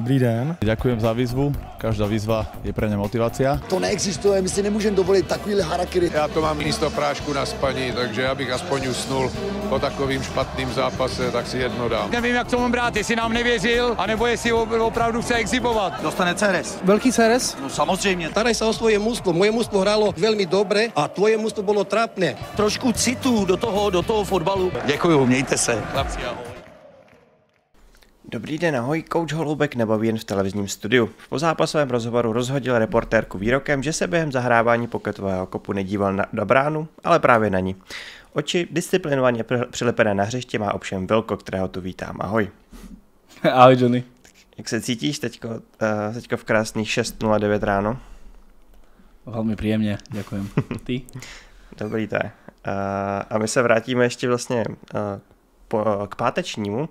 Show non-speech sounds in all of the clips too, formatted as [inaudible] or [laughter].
Dobrý den. Děkuji za výzvu. Každá výzva je pro ně motivace. To neexistuje, my si nemůžeme dovolit takovýhle harakiri. Já to mám místo prášku na spaní, takže já bych aspoň usnul po takovým špatným zápase, tak si jedno dám. Nevím, jak to mám brát, jestli nám nevěřil, anebo jestli opravdu chce exibovat. Dostane Ceres. Velký Ceres? No samozřejmě. Tady se o svoje mužstvo. Moje mužstvo hrálo velmi dobře a tvoje mužstvo bylo trapné. Trošku citu do toho, do toho fotbalu. Děkuji. mějte se. Chlapci, ahoj. Dobrý den, ahoj, coach Holoubek nebaví jen v televizním studiu. V pozápasovém rozhovoru rozhodil reportérku výrokem, že se během zahrávání poketového kopu nedíval na, na bránu, ale právě na ní. Oči disciplinovaně přilepené na hřiště má ovšem Vilko, kterého tu vítám. Ahoj. Ahoj, Johnny. Jak se cítíš teďko, uh, teďko v krásných 6.09 ráno? Velmi příjemně, děkujem. [laughs] Ty? Dobrý, to je. Uh, a my se vrátíme ještě vlastně uh, k pátečnímu,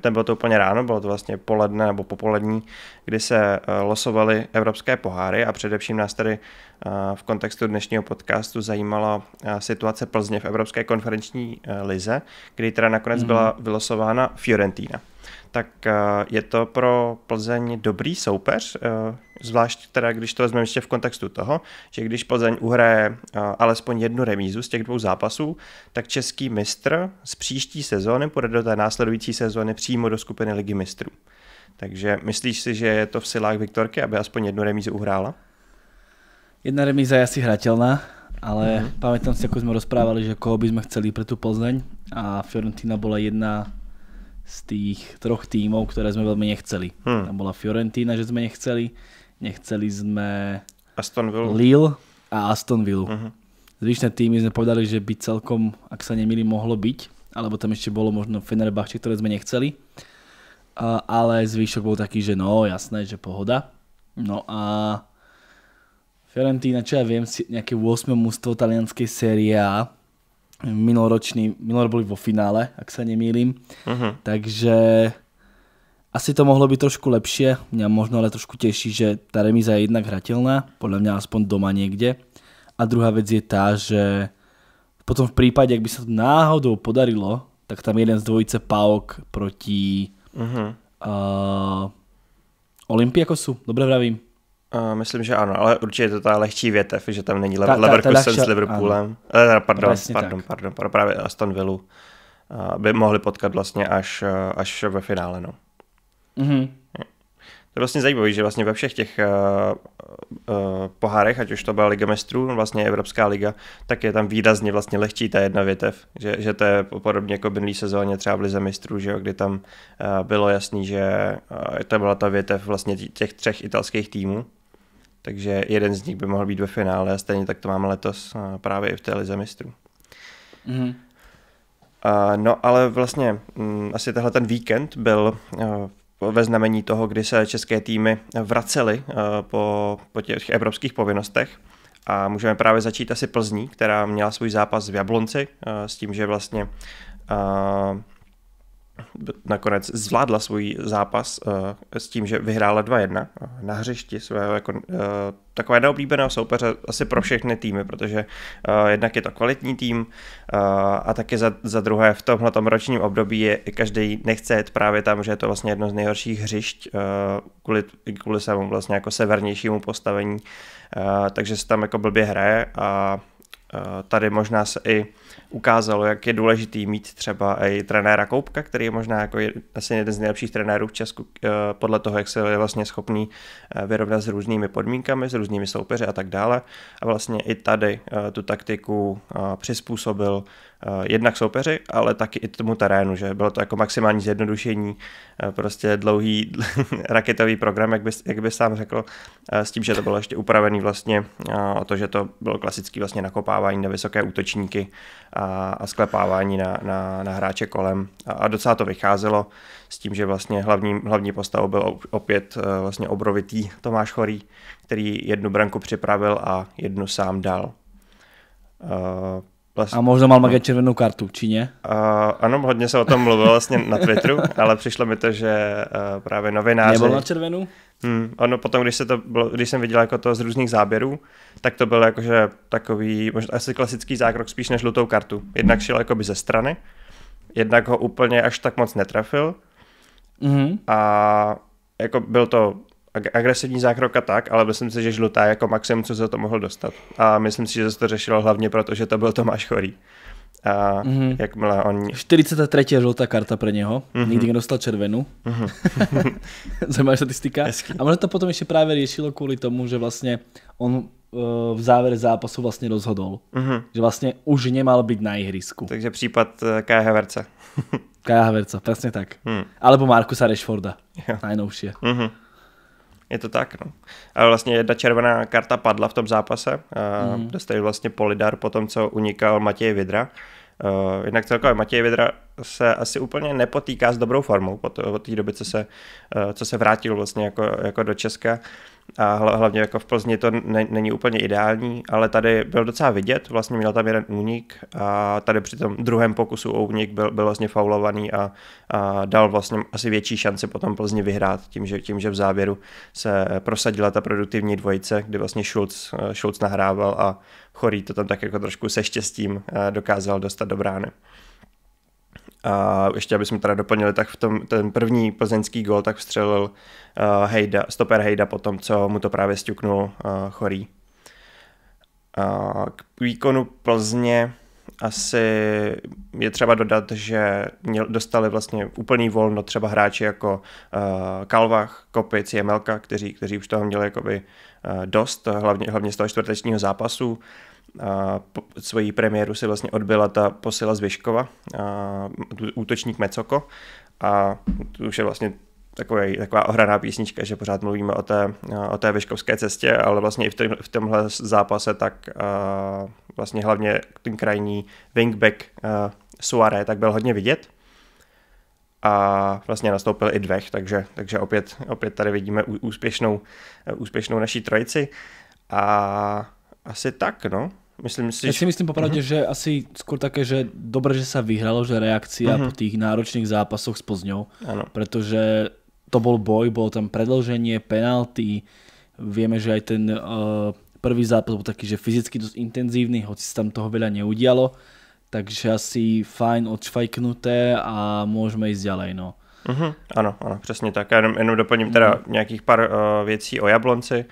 ten bylo to úplně ráno, bylo to vlastně poledne nebo popolední, kdy se eh, losovaly evropské poháry a především nás tady eh, v kontextu dnešního podcastu zajímala eh, situace Plzně v Evropské konferenční lize, kdy teda nakonec mm-hmm. byla mhm. vylosována Fiorentina. Tak je to pro Plzeň dobrý soupeř? Zvlášť teda, když to vezmeme ještě v kontextu toho, že když Plzeň uhraje eh, alespoň jednu remízu z těch dvou zápasů, tak český mistr z příští sezóny půjde do té následující sezóny přímo do skupiny ligy mistrů. Takže myslíš si, že je to v silách Viktorky, aby aspoň jednu remízu uhrála? Jedna remíza je asi hratelná, ale mm-hmm. pamätám si, ako sme rozprávali, že koho by sme chceli pre tú Plzeň a Fiorentina bola jedna z tých troch tímov, ktoré sme veľmi nechceli. Hmm. Tam bola Fiorentina, že sme nechceli, nechceli sme Aston Villa. Lille a Aston Villa. Uh-huh. Mhm. Zvyšné týmy sme povedali, že by celkom, ak sa nemili, mohlo byť, alebo tam ešte bolo možno Fenerbahče, ktoré sme nechceli. Uh, ale zvyšok bol taký, že no, jasné, že pohoda. No a Fiorentina, čo ja viem, si nejaké 8. mústvo talianskej série A. Minuloročný, minulor boli vo finále, ak sa nemýlim. Uh-huh. Takže asi to mohlo být trošku lepšie. Mě možno ale trošku těší, že ta remíza je jednak hratelná, podle mě aspoň doma někde. A druhá věc je ta, že potom v případě, jak by se to náhodou podarilo, tak tam jeden z dvojice Paok proti uh -huh. uh, Olympiakosu, dobře vravím. Uh, myslím, že ano, ale určitě je to ta lehčí větev, že tam není ta, ta, Leverkusen ta, ta s Liverpoolem. Ano. Eh, pardon, pardon, pardon, pardon, právě Aston Villa uh, by mohli potkat vlastně až, eh, až ve finále. No. Mm-hmm. To je vlastně zajímavé, že vlastně ve všech těch uh, uh, pohárech, ať už to byla Liga mistrů, vlastně Evropská liga, tak je tam výrazně vlastně lehčí ta jedna větev, že, že to je podobně jako minulý sezóně třeba v Lize mistrů, že jo, kdy tam uh, bylo jasný, že uh, to byla ta větev vlastně těch třech italských týmů, takže jeden z nich by mohl být ve finále a stejně tak to máme letos uh, právě i v té Lize mistrů. Mm-hmm. Uh, no ale vlastně um, asi tenhle ten víkend byl uh, ve znamení toho, kdy se české týmy vracely eh, po, po těch evropských povinnostech. A můžeme právě začít asi Plzní, která měla svůj zápas v Jablonci eh, s tím, že vlastně eh, nakonec zvládla svůj zápas uh, s tím, že vyhrála 2-1 eh, na hřišti svého jako, uh, eh, takové neoblíbeného soupeře asi pro všechny týmy, protože uh, jednak je to kvalitní tým uh, a taky za, za druhé v tomhle ročním období je každý nechce jet právě tam, že je to vlastně jedno z nejhorších hřišť uh, kvůli, kvůli svému vlastně jako severnějšímu postavení, uh, takže se tam jako blbě hraje a uh, Eh, tady možná se i ukázalo, jak je důležitý mít třeba i trenéra Koupka, který je možná jako je, asi jeden z nejlepších trenérů v Česku, eh, podle toho, jak se je vlastně schopný eh, vyrovnat s různými podmínkami, s různými soupeři a tak dále. A vlastně i tady tu taktiku přizpůsobil Eh, jednak soupeři, ale taky i tomu terénu, že bylo to jako maximální zjednodušení, eh, prostě dlouhý [laughs] raketový program, jak by, jak by sám řekl, eh, s tím, že to bylo ještě upravený vlastně o to, že to bylo klasický vlastně nakopávání na vysoké útočníky a, a sklepávání na, na, na hráče kolem a, a docela to vycházelo s tím, že vlastně hlavní, hlavní postavou byl opět vlastně obrovitý Tomáš Chorý, který jednu branku připravil a jednu sám dal. Vlastně. A možná mal no. Maget červenou kartu, či ne? Uh, ano, hodně se o tom mluvilo vlastně na Twitteru, ale přišlo mi to, že uh, právě novináři... Nebyl na červenou? Hmm, ono potom, když, se to bylo, když jsem viděl jako to z různých záběrů, tak to byl jakože takový, možná asi klasický zákrok spíš než žlutou kartu. Jednak šel jako by ze strany, jednak ho úplně až tak moc netrefil mm-hmm. a jako byl to agresivní zákrok a tak, ale myslím si, že žlutá je jako maximum, co se to mohl dostat. A myslím si, že se to řešilo hlavně proto, že to byl Tomáš Chorý. A mm-hmm. jakmile on... 43. žlutá karta pro něho. Mm-hmm. Nikdy nedostal červenu. Mm-hmm. [laughs] Zajímavá statistika. Hezky. A možná to potom ještě právě řešilo kvůli tomu, že vlastně on eh, v závere zápasu vlastně rozhodol. Mm-hmm. Že vlastně už nemal být na ihrisku. Takže případ eh, Kaja Haverce. [laughs] Kaja Haverce, přesně tak. Mm. Alebo Markusa Rashforda. Najnovšie. Mm-hmm. Je to tak, no. Ale vlastně jedna červená karta padla v tom zápase. A mm. Dostali vlastně Polidar po tom, co unikal Matěj Vidra. Uh, jednak celkově Matěj Vidra se asi úplně nepotýká s dobrou formou od té doby, co se, uh, co se vrátil vlastně jako, jako do Česka. Uh, a hlavně jako v Plzni to ne, není úplně ideální, ale tady byl docela vidět, vlastně měl tam jeden únik a tady při tom druhém pokusu o únik byl, byl vlastně faulovaný a, a dal vlastně asi větší šanci potom Plzni vyhrát tím že, tím, že v závěru se prosadila ta produktivní dvojice, kdy vlastně Schulz, Schulz nahrával a Chorý to tam tak jako trošku se štěstím eh, dokázal dostat do brány. A ještě, aby jsme teda doplnili, tak v tom, ten první plzeňský gol tak vstřelil uh, Hejda, stoper Hejda po tom, co mu to právě stuknul uh, eh, Chorý. Uh, k výkonu Plzně asi je třeba dodat, že měl, dostali vlastně úplný volno třeba hráči jako uh, Kalvach, Kopic, Jemelka, kteří, kteří už toho měli jakoby, uh, dost, hlavně, hlavně z toho čtvrtečního zápasu. Uh, a, po, svoji premiéru si vlastně odbyla ta posila z Vyškova, a, útočník Mecoko a to už je vlastně takový, taková ohraná písnička, že pořád mluvíme o té, o té Vyškovské cestě, ale vlastně i v, tom, v tomhle zápase tak vlastně hlavně ten krajní wingback uh, Suare tak byl hodně vidět a vlastně nastoupil i dvech, takže, takže opět, opět tady vidíme úspěšnou, úspěšnou naší trojici a asi tak, no. Myslím si, ja si myslím popravde, uh-huh. Mhm. že asi skôr také, že dobre, že sa vyhralo, že reakcia uh-huh. po tých náročných zápasoch s Plzňou, ano. pretože to bol boj, bolo tam predlženie, penalty, vieme, že aj ten uh, prvý zápas bol taký, že fyzicky dosť intenzívny, hoci sa tam toho veľa neudialo, takže asi fajn odšvajknuté a môžeme ísť ďalej, no. Mm-hmm. Ano, ano, přesně tak. Já jenom, jenom doplním teda mm-hmm. nějakých pár uh, věcí o Jablonci.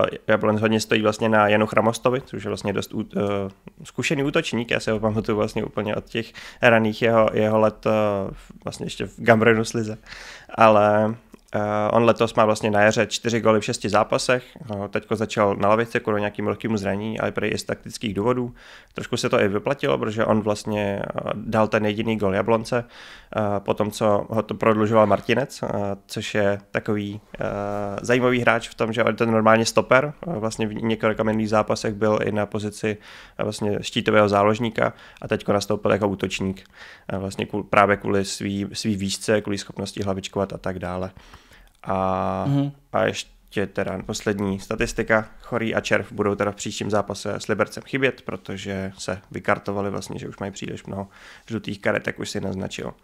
Uh, Jablonc hodně stojí vlastně na Janu Chramostovi, což je vlastně dost uh, zkušený útočník. Já si ho pamatuju vlastně úplně od těch raných jeho, jeho let uh, vlastně ještě v Gambrenu slize. Ale Eh, on letos má vlastně na jaře čtyři góly v šesti zápasech, no, teďko začal na lavici kvůli nějakým lehkým zraní, ale prý i z taktických důvodů. Trošku se to i vyplatilo, protože on vlastně eh, dal ten jediný gol Jablonce, eh, po tom, co ho to prodlužoval Martinec, což je takový zajímavý hráč v tom, že on je ten normálně stoper, vlastně v několika minulých zápasech byl i na pozici vlastně štítového záložníka a teďko nastoupil jako útočník, vlastně kvůli, právě kvůli svý, svý výšce, kvůli schopnosti hlavičkovat a tak dále. A, mm-hmm. a ještě teda poslední statistika. Chorý a Červ budou teda v příštím zápase s Libercem chybět, protože se vykartovali vlastně, že už mají příliš mnoho žlutých karet, tak už si naznačil.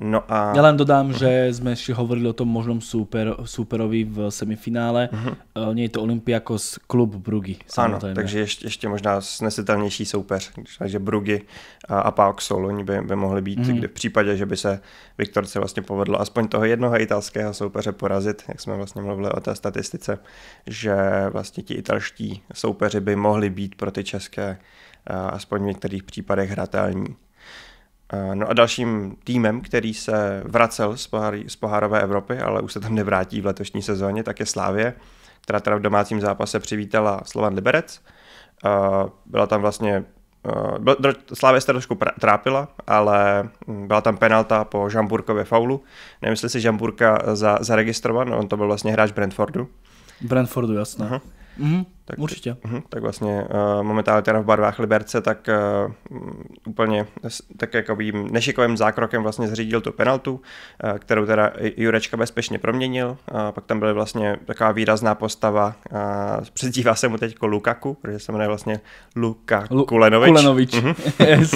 No a... Ja len dodám, že sme ešte hovorili o tom možnom super superovi v semifinále. Uh mhm. eh, -huh. nie je to Olympiakos, jako klub Brugy. Samozřejmě. Ano, takže ještě, ešte možná snesitelnější soupeř. Takže Brugy a, a Pauk Soluň by, by mohly být, uh mhm. -huh. kde v případě, že by se Viktorce vlastně povedlo aspoň toho jednoho italského soupeře porazit, jak jsme vlastně mluvili o té statistice, že vlastně ti italští soupeři by mohli být pro ty české eh, aspoň v některých případech hratelní. Eh, no a dalším týmem, který se vracel z, pohár, z pohárové Evropy, ale už se tam nevrátí v letošní sezóně, tak je Slávě, která teda v domácím zápase přivítala Slovan Liberec. Eh, byla tam vlastně eh, Slávě se trošku trápila, ale hm, byla tam penalta po Žamburkově faulu. Nevím, jestli si Žamburka za, zaregistrovan, no, on to byl vlastně hráč Brentfordu. Brentfordu, jasné. Uh-huh. Mm-hmm. Tak, Určitě. Uh, tak vlastně uh, momentálně teda v barvách Liberce, tak uh, úplně tak jakoby nešikovým zákrokem vlastně zřídil tu penaltu, uh, kterou teda Jurečka bezpečně proměnil. Uh, pak tam byla vlastně taková výrazná postava, uh, přezdívá se mu teď jako Lukaku, protože se jmenuje vlastně Luka Lu- Kulenovič. Kulenovič. Mhm. [laughs] Yes. [laughs]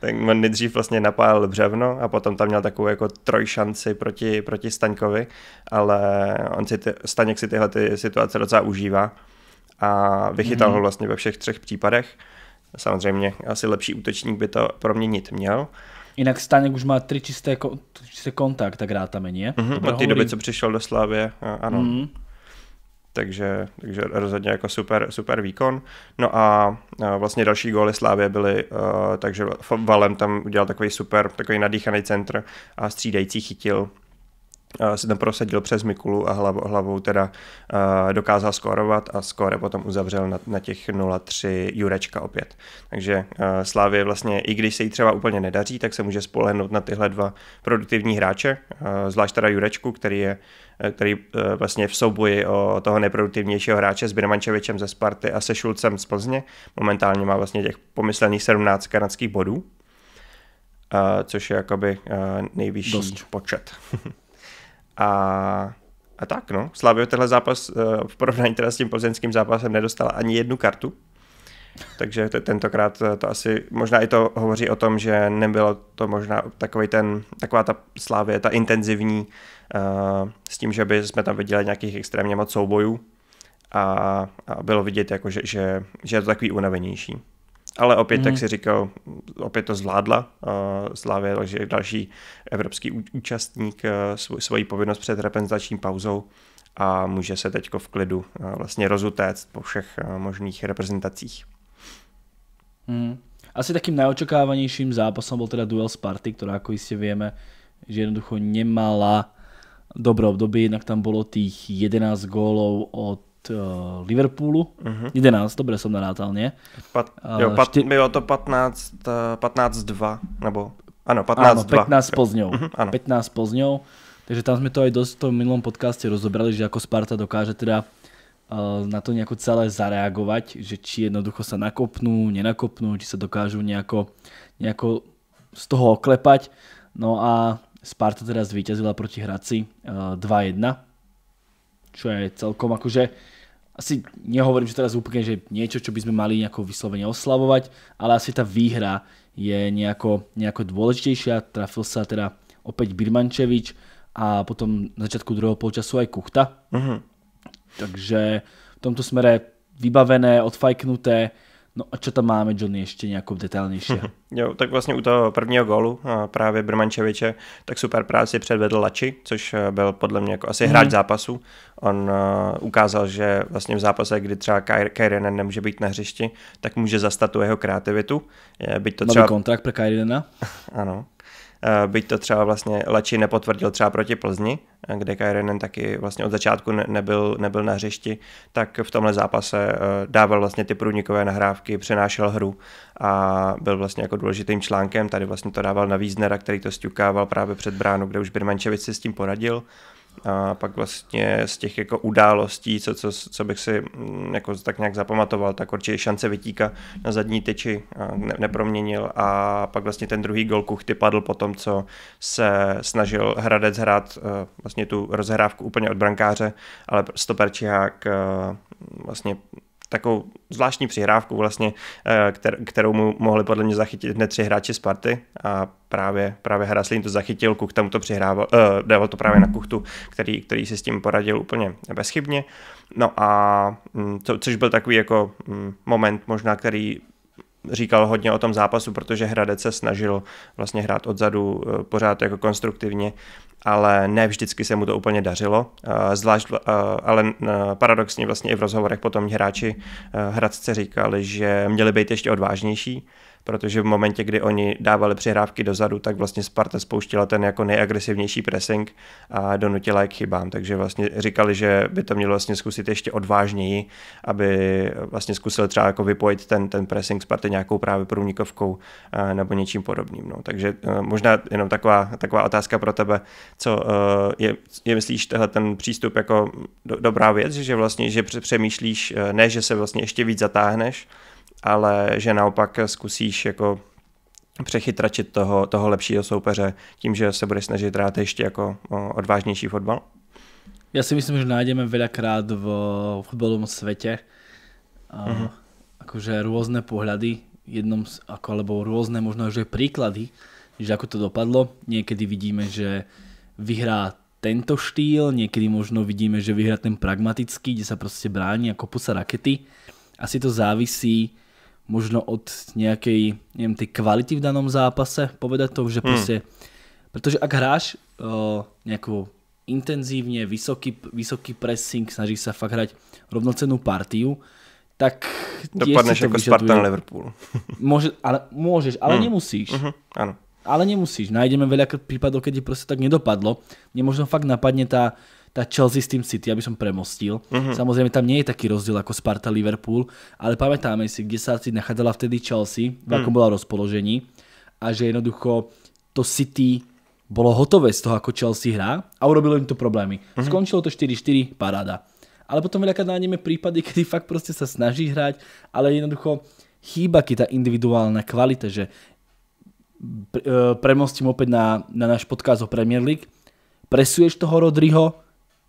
tak on nejdřív vlastně napál břevno a potom tam měl takovou jako trojšanci proti, proti Staňkovi, ale on si ty, Staněk si tyhle ty situace docela užívá a vychytal mm-hmm. ho hmm. vlastně ve všech třech případech. Samozřejmě asi lepší útočník by to proměnit měl. Jinak Staněk už má tři čisté, čisté kontakt, tak rád tam je. Mm-hmm, od té doby, co přišel do Slávy, ano. Mm-hmm. Takže, takže rozhodně jako super, super výkon. No a vlastně další góly Slávě byly, e, takže Valem tam udělal takový super, takový nadýchaný centr a střídající chytil se tam prosadil přes Mikulu a hlavou, hlavou teda uh, dokázal skórovat a skóre potom uzavřel na, na těch 0-3 Jurečka opět. Takže uh, Slávě vlastně, i když se jí třeba úplně nedaří, tak se může spolehnout na tyhle dva produktivní hráče, uh, zvlášť teda Jurečku, který je e, který e, vlastně v souboji o toho nejproduktivnějšího hráče s Birmančevičem ze Sparty a se Šulcem z Plzně. Momentálně má vlastně těch pomyslených 17 kanadských bodů, což je jakoby e, nejvyšší Dost. počet. [laughs] A, a tak, no. Slavio tenhle zápas eh, v porovnání teda s tím plzeňským zápasem nedostal ani jednu kartu. Takže t- tentokrát eh, to asi, možná i to hovoří o tom, že nebylo to možná takový ten, taková ta slávě, ta intenzivní, uh, s tím, že by jsme tam viděli nějakých extrémně moc soubojů a, a bylo vidět, jako, že, že, že je to takový unavenější. Ale opět, mm. jak hmm. si říkal, opět to zvládla uh, Slávě, takže další evropský účastník uh, svoj, svoji povinnost před reprezentační pauzou a může se teď v klidu uh, vlastně rozutéct po všech uh, možných reprezentacích. Mm. Asi takým neočekávanějším zápasem byl teda duel Sparty, která jako jistě víme, že jednoducho nemala dobré období, jinak tam bylo tých 11 gólov od Eh, Liverpoolu. Uh-huh. Mhm. 11, dobře jsem narátal, ne? jo, pat, šty... Bylo to 15, 15-2, eh, nebo... Ano, 15-2. Áno, 15 jo. Plzňou. Uh-huh, ano. 15 Plzňou. Takže tam jsme to aj dost v tom minulom podcaste rozobrali, že jako Sparta dokáže teda eh, na to nejako celé zareagovať, že či jednoducho sa nakopnú, nenakopnú, či sa dokážu nejako, nejako z toho oklepať. No a Sparta teda zvíťazila proti Hradci 2-1, čo je celkom akože asi nehovorím, že teraz úplne, že niečo, čo by sme mali nejako vyslovene oslavovať, ale asi ta výhra je nejako, nejako dôležitejšia. Trafil sa teda opäť Birmančevič a potom na začátku druhého polčasu aj Kuchta. Uh mhm. -huh. Takže v tomto smere vybavené, odfajknuté, No a co tam máme, Johnny, ještě nějakou detailnější? [laughs] jo, tak vlastně u toho prvního gólu právě Brmančeviče, tak super práci předvedl Lači, což eh, byl podle mě jako asi hmm hráč zápasu. On eh, ukázal, že vlastně v zápase, kdy třeba Kairinen nemůže být na hřišti, tak může zastat tu jeho kreativitu. Je, byť to třeba... Nový kontrakt pro Kairinena? [laughs] ano, Eh, byť to třeba vlastně Leči nepotvrdil třeba proti Plzni, eh, kde Kairinen taky vlastně od začátku nebyl, nebyl na hřišti, tak v tomhle zápase eh, dával vlastně ty průnikové nahrávky, přenášel hru a byl vlastně jako důležitým článkem. Tady vlastně to dával na Víznera, který to stukával právě před bránu, kde už Birmančevic si s tím poradil a pak vlastně z těch jako událostí, co, co, co bych si mm, jako tak nějak zapamatoval, tak určitě šance vytíka na zadní tyči ne, neproměnil a pak vlastně ten druhý gol Kuchty padl po tom, co se snažil Hradec hrát e, vlastně tu rozhrávku úplně od brankáře, ale stoper Čihák e, vlastně takovou zvláštní přihrávku vlastně, eh, kterou mu mohli podle mě zachytit hned tři hráči z party a právě, právě Hraslín to zachytil, Kuch tam to přihrával, uh, dával to právě na Kuchtu, který, který si s tím poradil úplně bezchybně. No a mm, co, což byl takový jako mm, moment možná, který říkal hodně o tom zápasu, protože Hradec se snažil vlastně hrát odzadu eh, pořád jako konstruktivně ale ne vždycky se mu to úplně dařilo. Eh, zvlášť, eh, ale eh, paradoxně vlastně i v rozhovorech potom hráči Hradce říkali, že měli být ještě odvážnější, protože v momentě, kdy oni dávali přihrávky dozadu, tak vlastně Sparta spouštila ten jako nejagresivnější pressing a donutila je k chybám. Takže vlastně říkali, že by to mělo vlastně zkusit ještě odvážněji, aby vlastně zkusil třeba jako vypojit ten, ten pressing Sparty nějakou právě průnikovkou eh, nebo něčím podobným. No. Takže eh, možná jenom taková, taková otázka pro tebe, co eh, je, je myslíš tahle ten přístup jako do, dobrá věc, že vlastně, že přemýšlíš, ne, že se vlastně ještě víc zatáhneš, ale že naopak zkusíš jako přechytračit toho, toho lepšího soupeře tím, že se bude snažit hrát ještě jako odvážnější fotbal? Já si myslím, že najdeme velakrát v futbalovom svete mm-hmm. akože různé pohledy, jednom, ako, alebo různé možná že příklady, že jako to dopadlo. někdy vidíme, že vyhrá tento štýl, někdy možno vidíme, že vyhrá ten pragmatický, kde se prostě brání jako pusa rakety. Asi to závisí možno od nejakej, neviem, tej kvality v danom zápase, povedať to, že proste, hmm. Prostě- protože ak hráš uh, nejakú intenzívne, vysoký, vysoký pressing, snažíš sa fakt hrať rovnocenú partiu, tak dopadneš jako vyžaduje. Spartan Liverpool. [laughs] Môže, ale môžeš, ale hmm. nemusíš. Uh-huh, ano. Ale nemusíš. Najdeme veľa prípadov, kedy prostě tak nedopadlo. Mne možno fakt napadne tá tá Chelsea s tým City, aby som premostil. Mm-hmm. Samozrejme, tam nie je taký rozdiel ako Sparta-Liverpool, ale pamätáme si, kde sa nachádzala vtedy Chelsea, v mhm. akom mm. bola rozpoložení a že jednoducho to City bolo hotové z toho, ako Chelsea hrá a urobilo im to problémy. Mm-hmm. Skončilo to 4-4, paráda. Ale potom veľakrát nájdeme prípady, [laughs] kedy fakt proste sa snaží hrať, ale jednoducho chýba ti tá individuálna kvalita, že e, premostím opäť na, na náš podcast o Premier League, presuješ toho Rodriho,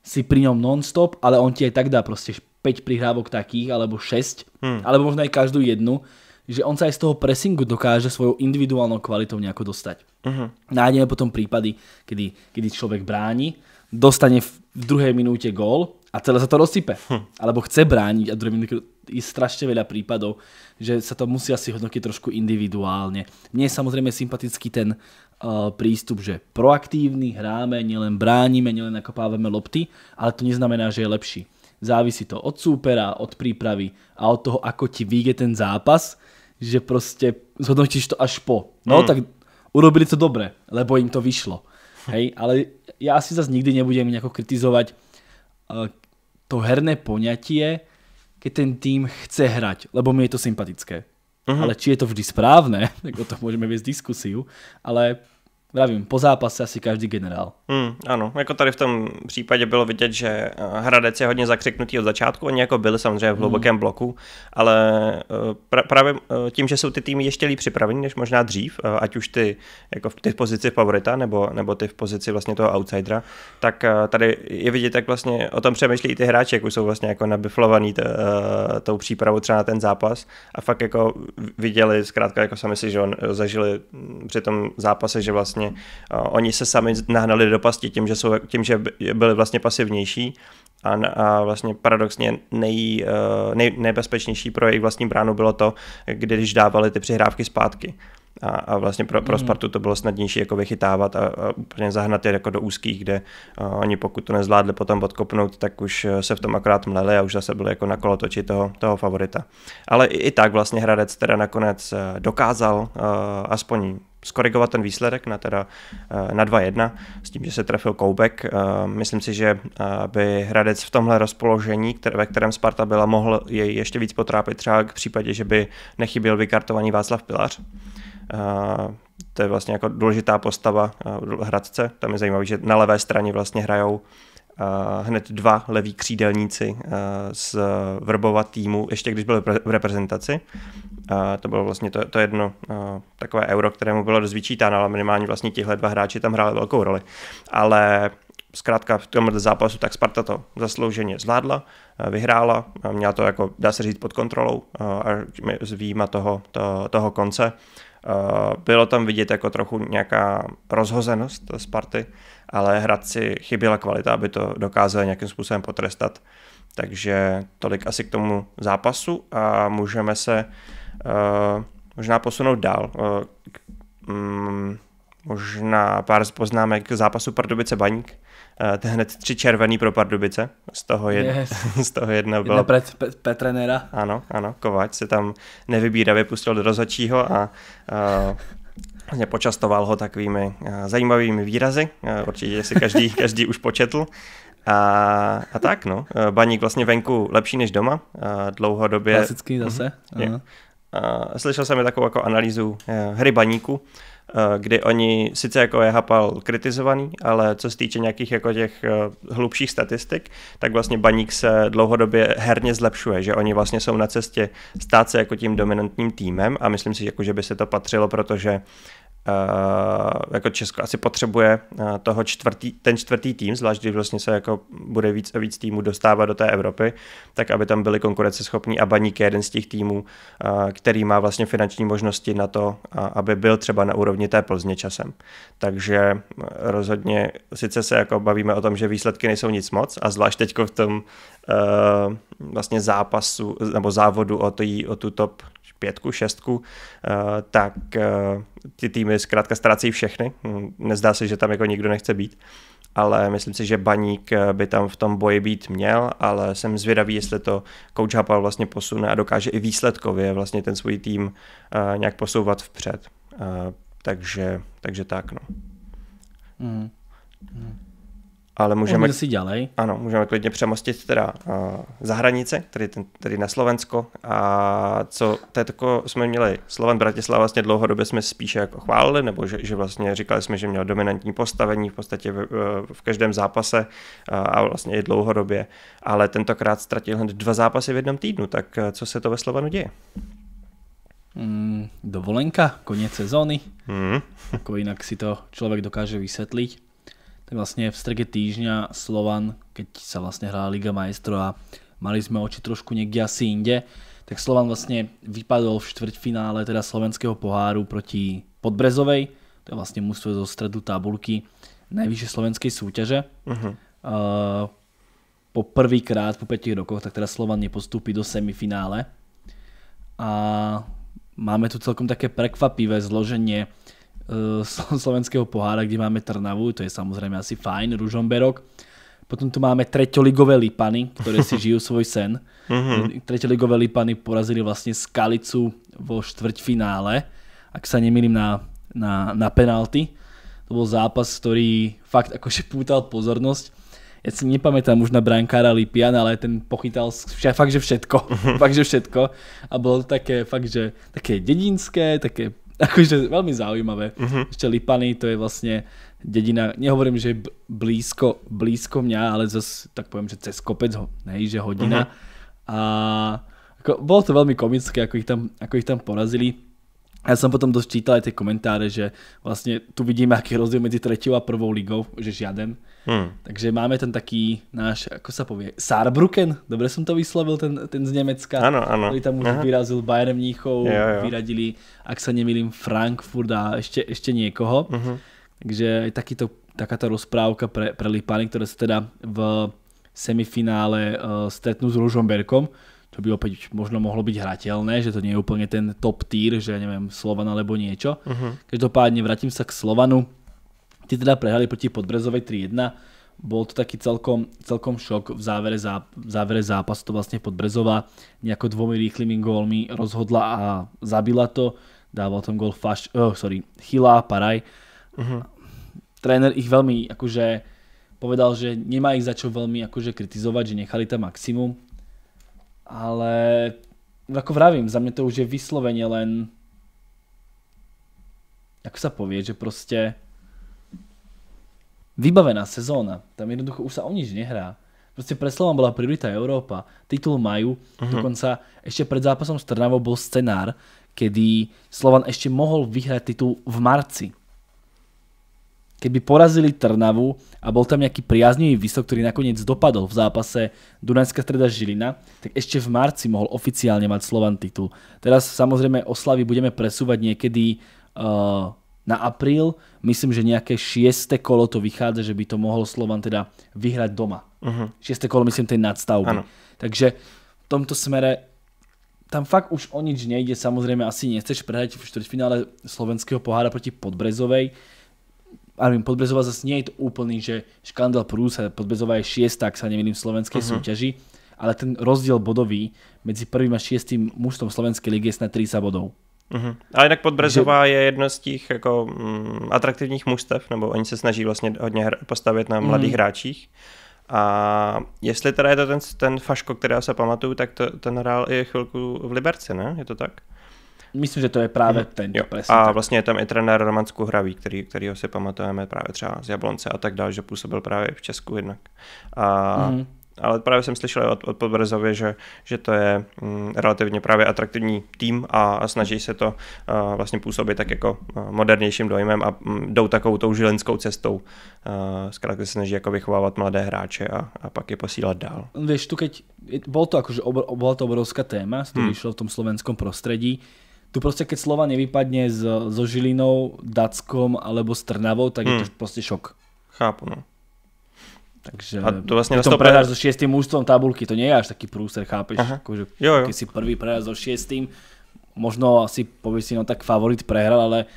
si pri ňom non-stop, ale on ti aj tak dá proste 5 prihrávok takých, alebo 6, hmm. alebo možno aj každú jednu, že on sa aj z toho pressingu dokáže svojou individuálnou kvalitou nejako dostať. Uh-huh. Nájdeme potom prípady, kedy, kedy človek bráni, dostane v, druhej minúte gól a celé sa to rozsype. Hm. Alebo chce brániť a druhej minúte je strašne veľa prípadov, že sa to musí asi hodnotiť trošku individuálne. Mne je samozrejme sympatický ten Eh, prístup, že proaktívny, hráme, nielen bránime, nielen nakopávame lopty, ale to neznamená, že je lepší. Závisí to od súpera, od prípravy a od toho, ako ti vyjde ten zápas, že proste zhodnotíš to až po. No mm. tak urobili to dobre, lebo im to vyšlo. Hej, ale ja asi zase nikdy nebudem nejako kritizovať eh, to herné poňatie, keď ten tým chce hrať, lebo mi je to sympatické. Uh-huh. Ale či je to vždy správne, tak [laughs] o tom môžeme viesť diskusiu, ale Vravím, po zápase asi každý generál. Hmm, ano, jako tady v tom případě bylo vidět, že eh, Hradec je hodně zakřiknutý od začátku, oni jako byli samozřejmě v mhm. hlubokém hmm. bloku, ale eh, pra, právě eh, tím, že jsou ty týmy ještě líp připraveni než možná dřív, ať už ty, jako ty v pozici favorita nebo, nebo ty v pozici vlastně toho outsidera, tak tady je vidět, jak vlastně o tom přemýšlí i ty hráči, jak už jsou vlastně jako nabiflovaný t, tou přípravou třeba na ten zápas a fakt jako viděli zkrátka jako sami si, že on, zažili při tom zápase, že vlastně vlastně oni se sami nahnali do pasti tím, že, jsou, tím, že byli vlastně pasivnější a, a vlastně paradoxně nej, eh, nej, nejbezpečnější pro jejich vlastní bránu bylo to, když dávali ty přihrávky zpátky. A, a vlastně pro, pro mhm. Spartu to bylo snadnější jako vychytávat a, a úplně zahnat je jako do úzkých, kde uh, oni pokud to nezvládli potom odkopnout, tak už eh, se v tom akorát mleli a už zase byli jako na kolotoči toho, toho favorita. Ale i, i tak vlastně Hradec teda nakonec dokázal uh, aspoň skorigovat ten výsledek na, teda, eh, na 2-1 s tím, že se trefil Koubek. Eh, myslím si, že eh, by Hradec v tomhle rozpoložení, které, ve kterém Sparta byla, mohl jej ještě víc potrápit třeba k případě, že by nechyběl vykartovaný Václav Pilař. To je vlastně jako důležitá postava Hradce. Tam je zajímavé, že na levé straně vlastně hrajou Eh, hned dva leví křídelníci eh, z Vrbova týmu, ještě když byl v reprezentaci. Eh, to bylo vlastně to, to jedno takové euro, kterému bylo dost vyčítáno, ale minimálně vlastně tihle dva hráči tam hráli velkou roli. Ale zkrátka v tomhle zápasu, tak Sparta to zaslouženě zvládla, vyhrála, měla to jako, dá se říct, pod kontrolou, z výjima toho, to, toho konce. Bylo tam vidět jako trochu nějaká rozhozenost Sparty, ale Hradci chyběla kvalita, aby to dokázali nějakým způsobem potrestat. Takže tolik asi k tomu zápasu a můžeme se uh, možná posunout dál. Uh, k, um, možná pár poznámek k zápasu Pardubice Baník. Uh, eh, ten hned tři červený pro Pardubice, z toho, jed, yes. [laughs] z toho jedna byla... Jedna pre, Petrenera. Ano, ano, Kováč se tam nevybíravě pustil do rozhodčího a uh, vlastně počastoval ho takovými eh, zajímavými výrazy, eh, určitě si každý, [laughs] každý už početl. A, a tak, no. Eh, Baník vlastně venku lepší než doma, dlouhodobě. Klasický mhm. zase. Uh-huh. slyšel jsem takovou jako analýzu hry baníku, Eh, kdy oni, sice jako je Hapal kritizovaný, ale co se týče nějakých jako těch eh, hlubších statistik, tak vlastně Baník se dlouhodobě herně zlepšuje, že oni vlastně jsou na cestě stát se jako tím dominantním týmem a myslím si, jako, že by se to patřilo, protože Eh, jako Česko asi potřebuje eh, toho čtvrtý, ten čtvrtý tým, zvlášť když vlastně se jako bude víc a víc týmů dostávat do té Evropy, tak aby tam byly konkurenceschopní a Baník je jeden z těch týmů, eh, který má vlastně finanční možnosti na to, aby byl třeba na úrovni té Plzně časem. Takže rozhodně sice se jako bavíme o tom, že výsledky nejsou nic moc a zvlášť teďko v tom vlastně zápasu nebo závodu o, tý, o tu top pětku, šestku, eh, tak eh, ty týmy zkrátka ztrácí všechny. Hm, nezdá se, že tam jako nikdo nechce být ale myslím si, že Baník eh, by tam v tom boji být měl, ale jsem zvědavý, jestli to coach Hapal vlastně posune a dokáže i výsledkově vlastně ten svůj tým nějak posouvat vpřed. Takže, takže tak, no. Mm. Mm ale můžeme... si dělej. Ano, můžeme klidně přemostit teda uh, za hranice, tedy, ten, tedy na Slovensko. A co, to je tako, jsme měli Sloven Bratislava, vlastně dlouhodobě jsme spíše jako chválili, nebo že, že vlastně říkali jsme, že měl dominantní postavení v podstatě v, eh, v každém zápase uh, a vlastně i dlouhodobě. Ale tentokrát ztratil hned dva zápasy v jednom týdnu, tak co se to ve Slovanu děje? Mm, dovolenka, konec sezóny. Mm. Ako inak si to člověk dokáže vysvětlit tak vlastne v strede týždňa Slovan, keď sa vlastne hrala Liga majstrov a mali sme oči trošku niekde asi inde, tak Slovan vlastne vypadol v štvrťfinále teda slovenského poháru proti Podbrezovej, to je vlastne mústvo zo stredu tabulky najvyššie slovenskej súťaže. Uh mhm. -huh. po prvýkrát po 5 rokoch, tak teda Slovan nepostúpi do semifinále. A máme tu celkom také prekvapivé zloženie Eh, [laughs] slovenského pohára, kde máme Trnavu, to je samozrejme asi fajn, Ružomberok. Potom tu máme treťoligové Lipany, ktoré si žijú svoj sen. Mhm. Treťoligové Lipany porazili vlastne Skalicu vo štvrťfinále, ak sa nemýlim na, na, na penalty. To bol zápas, ktorý fakt akože pútal pozornosť. Ja si nepamätám už na brankára Lipian, ale ten pochytal fakt, že všetko. Mhm. [laughs] fakt, že všetko. A bolo to také fakt, že také dedinské, také akože veľmi zaujímavé. Uh-huh. Mhm. Ešte Lipany, to je vlastne dedina, nehovorím, že je blízko, blízko mňa, ale zase tak poviem, že cez kopec, ho, hej, že hodina. Uh-huh. A ako, bolo to veľmi komické, ako ich tam, ako ich tam porazili. Já jsem potom dosť čítal aj ty komentáře, že vlastně tu vidíme, jaký rozdiel rozdíl mezi třetí a prvou ligou, že žiaden. Hmm. Takže máme ten taký náš, ako sa povie, Saarbrücken, dobre som to vyslovil, ten, ten z Nemecka, ano, ano. ktorý tam už Aha. vyrazil Bayern Mníchov, jo, jo. vyradili, ak sa nemýlim, Frankfurt a ešte, ešte niekoho. Uh-huh. Mhm. Takže aj takýto, takáto rozprávka pre, pre Lipany, ktoré sa teda v semifinále uh, stretnú s Berkom, čo by opäť možno mohlo byť hratelné, že to nie je úplne ten top tier, že ja neviem, Slovan alebo niečo. Uh-huh. Každopádne vrátim sa k Slovanu Tí teda prehrali proti Podbrezovej 3-1. Bol to taký celkom, celkom šok v závere, zá, v závere zápasu. To vlastne Podbrezová nejako dvomi rýchlymi gólmi rozhodla a zabila to. Dával tam gól Faš, oh, sorry, Chila, Paraj. Uh-huh. Mhm. Tréner ich veľmi akože povedal, že nemá ich za čo veľmi akože kritizovať, že nechali tam maximum. Ale ako vravím, za mňa to už je vyslovene len jak sa povie, že proste vybavená sezóna. Tam jednoducho už sa o nič nehrá. Proste pre Slovan bola priorita Európa. Titul majú. Uh-huh. Dokonca ešte pred zápasom s Trnavou bol scenár, kedy Slovan ešte mohol vyhrať titul v marci. Keby porazili Trnavu a bol tam nejaký priaznivý výsok, ktorý nakoniec dopadol v zápase Dunajská streda Žilina, tak ešte v marci mohol oficiálne mať Slovan titul. Teraz samozrejme oslavy budeme presúvať niekedy uh, na apríl, myslím, že nejaké šieste kolo to vychádza, že by to mohol Slovan teda vyhrať doma. Uh-huh. Mhm. Šieste kolo, myslím, tej nadstavby. Ano. Takže v tomto smere tam fakt už o nič nejde, samozrejme asi nechceš prehrať v štvrťfinále slovenského pohára proti Podbrezovej. Armin Podbrezová zase nie je to úplný, že škandál prúsa, Podbrezová je šiesta, ak sa nemýlim, v slovenskej uh-huh. súťaži, ale ten rozdiel bodový medzi prvým a šiestým mužstvom Slovenskej ligy je snad 30 bodov. Mm-hmm. A jinak Podbrezová že... je jedno z těch jako, m, mm, atraktivních mužstev, nebo oni se snaží vlastně hodně postavit na mhm. mladých mm. hráčích. A jestli teda je to ten, ten Faško, kterého se pamatuju, tak to, ten hrál i chvilku v Liberci, ne? Je to tak? Myslím, že to je právě mm. ten. Jo. a tak. vlastně je tam i trenér Romanskou hraví, který, kterýho si pamatujeme právě třeba z Jablonce a tak dále, že působil právě v Česku jednak. A mm ale právě jsem slyšel od, od Podbrzově, že, že to je mm, relativně právě atraktivní tým a, a snaží se to uh, vlastně působit tak jako eh, modernějším dojmem a mm, jdou takovou tou žilinskou cestou. Uh, zkrátka se snaží jako vychovávat mladé hráče a, a pak je posílat dál. Víš, tu keď, bylo to jakože obr, bola to obrovská téma, to hmm. vyšlo v tom slovenskom prostředí. tu proste keď slova nevypadne so, so Žilinou, Dackom alebo s Trnavou, tak hmm. je to hmm. proste šok. Chápu, no. Takže a to vlastne tom pre... so šiestým ústvom tabulky, to nie je až taký prúser, chápeš? Aha. Akože, jo, jo. Keď si prvý prehráš so šiestým, možno asi povieš si, no tak favorit prehral, ale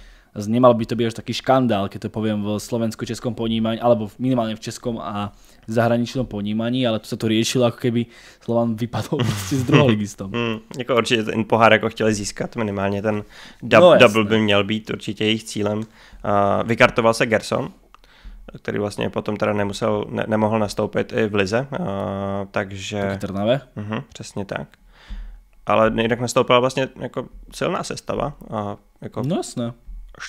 nemal by to byť až taký škandál, keď to poviem v slovensko-českom ponímaní, alebo minimálne v českom a zahraničnom ponímaní, ale tu sa to riešilo, ako keby Slovan vypadol vlastne [laughs] s druholigistom. Mm, jako určitě ten pohár ako chtěli získat, minimálně ten no, dub, no, double by měl být určitě jejich cílem. Uh, vykartoval se Gerson, který vlastně potom teda nemusel, ne, nemohl nastoupit i v Lize, uh, takže... Tak Trnave? Uh-huh, přesně tak. Ale jinak nastoupila vlastně jako silná sestava. A jako no jasné.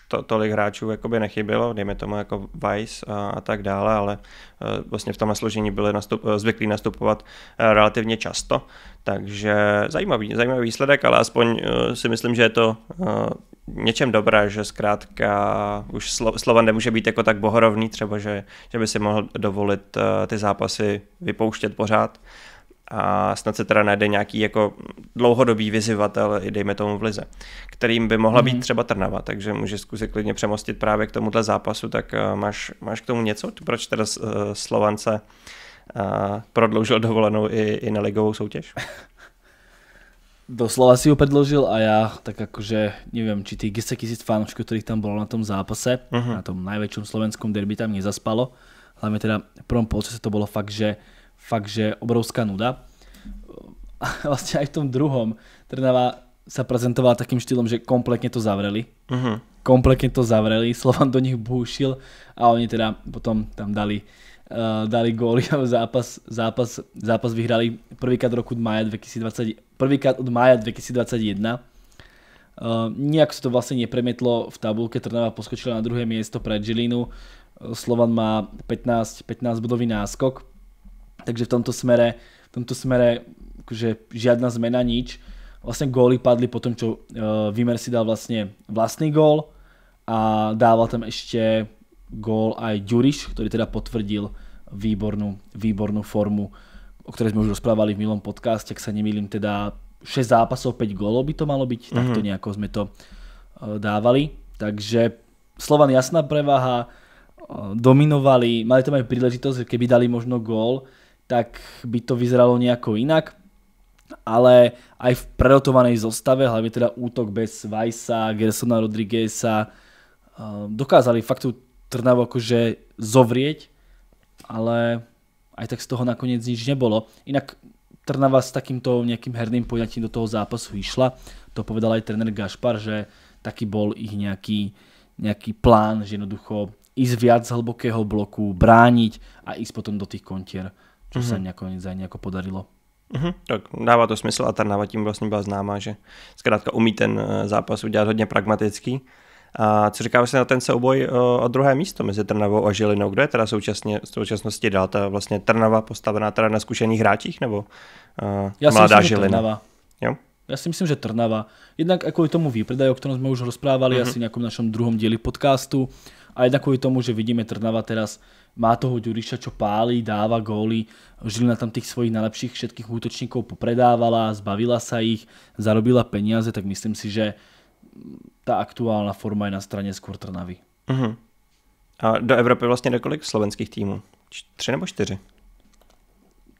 To, tolik hráčů jako by nechybilo, dejme tomu jako Vice a, a tak dále, ale e, vlastně v tomhle složení byli nastup, e, zvyklí nastupovat e, relativně často, takže zajímavý, zajímavý výsledek, ale aspoň si myslím, že je to něčem dobrá, že zkrátka už Slo- Slovan nemůže být jako tak bohorovný třeba, že, že by si mohl dovolit uh, ty zápasy vypouštět pořád a snad se teda najde nějaký jako dlouhodobý vyzivatel, i dejme tomu v lize, kterým by mohla být mhm. třeba Trnava, takže může zkusit klidně přemostit právě k tomuhle zápasu, tak eh, máš, máš k tomu něco? Proč teda eh, Slovance prodloužil dovolenou i, i na ligovou soutěž? [laughs] doslova si ho predložil a ja tak akože neviem, či tých 10 tisíc fanúškov, ktorých tam bolo na tom zápase, uh-huh. na tom najväčšom slovenskom derby tam nezaspalo. Hlavne teda v prvom polčase to bolo fakt, že, fakt, že obrovská nuda. A [laughs] vlastne aj v tom druhom Trnava sa prezentovala takým štýlom, že kompletne to zavreli. Uh-huh. Kompletne to zavreli, [laughs] Slovan do nich búšil a oni teda potom tam dali uh, dali góly a zápas, zápas, zápas vyhrali prvýkrát roku maja 2020, prvýkrát od mája 2021. Uh, eh, nijak sa to vlastne nepremietlo v tabulke, Trnava poskočila na druhé miesto pre Žilinu, eh, Slovan má 15, 15 bodový náskok, takže v tomto smere, v tomto smere že žiadna zmena, nič. Vlastne góly padli po tom, čo uh, eh, Vimer si dal vlastne vlastný gól a dával tam ešte gól aj Ďuriš, ktorý teda potvrdil výbornú, výbornú formu uh, o ktorej sme už rozprávali v milom podcaste, ak sa nemýlim, teda 6 zápasov, 5 gólov by to malo byť, mm-hmm. takto nejako sme to mhm. eh, dávali. Takže Slovan jasná prevaha, eh, dominovali, mali tam aj príležitosť, keby dali možno gól, tak by to vyzeralo nejako inak. Ale aj v prerotovanej zostave, hlavne teda útok bez Vajsa, Gersona Rodrigueza, eh, dokázali fakt tú Trnavu akože zovrieť, ale aj tak z toho nakoniec nič nebolo. Inak Trnava s takýmto nejakým herným poňatím do toho zápasu išla. To povedal aj tréner Gašpar, že taký bol ich nejaký, nejaký plán, že jednoducho ísť viac z hlbokého bloku, brániť a ísť potom do tých kontier, čo mm-hmm. sa mhm. nakoniec aj nejako podarilo. Mm-hmm. Tak dává to smysl a Trnava tím vlastně byla známá, že zkrátka umí ten eh, zápas udělat hodně pragmatický a co se na ten souboj eh, o, druhé místo mezi Trnavou a Žilinou? Kdo je teda současně, v současnosti dál? Ta vlastně Trnava postavená teda na zkušených hráčích nebo uh, Já mladá si myslím, Žilina? Trnava. Jo? Já si myslím, že Trnava. Jednak kvůli tomu výpredaji, o kterém jsme už rozprávali mm-hmm. asi v nějakom našem druhém díli podcastu, a jednak kvůli tomu, že vidíme Trnava teraz má toho Ďuriša, čo pálí, dáva góly. Žilina tam tých svojich najlepších všetkých útočníkov popredávala, zbavila sa ich, zarobila peniaze, tak myslím si, že uh, ta aktuálna forma je na straně skôr Trnavy. Uh-huh. A do Evropy vlastně dokolik slovenských týmů? Tři nebo čtyři?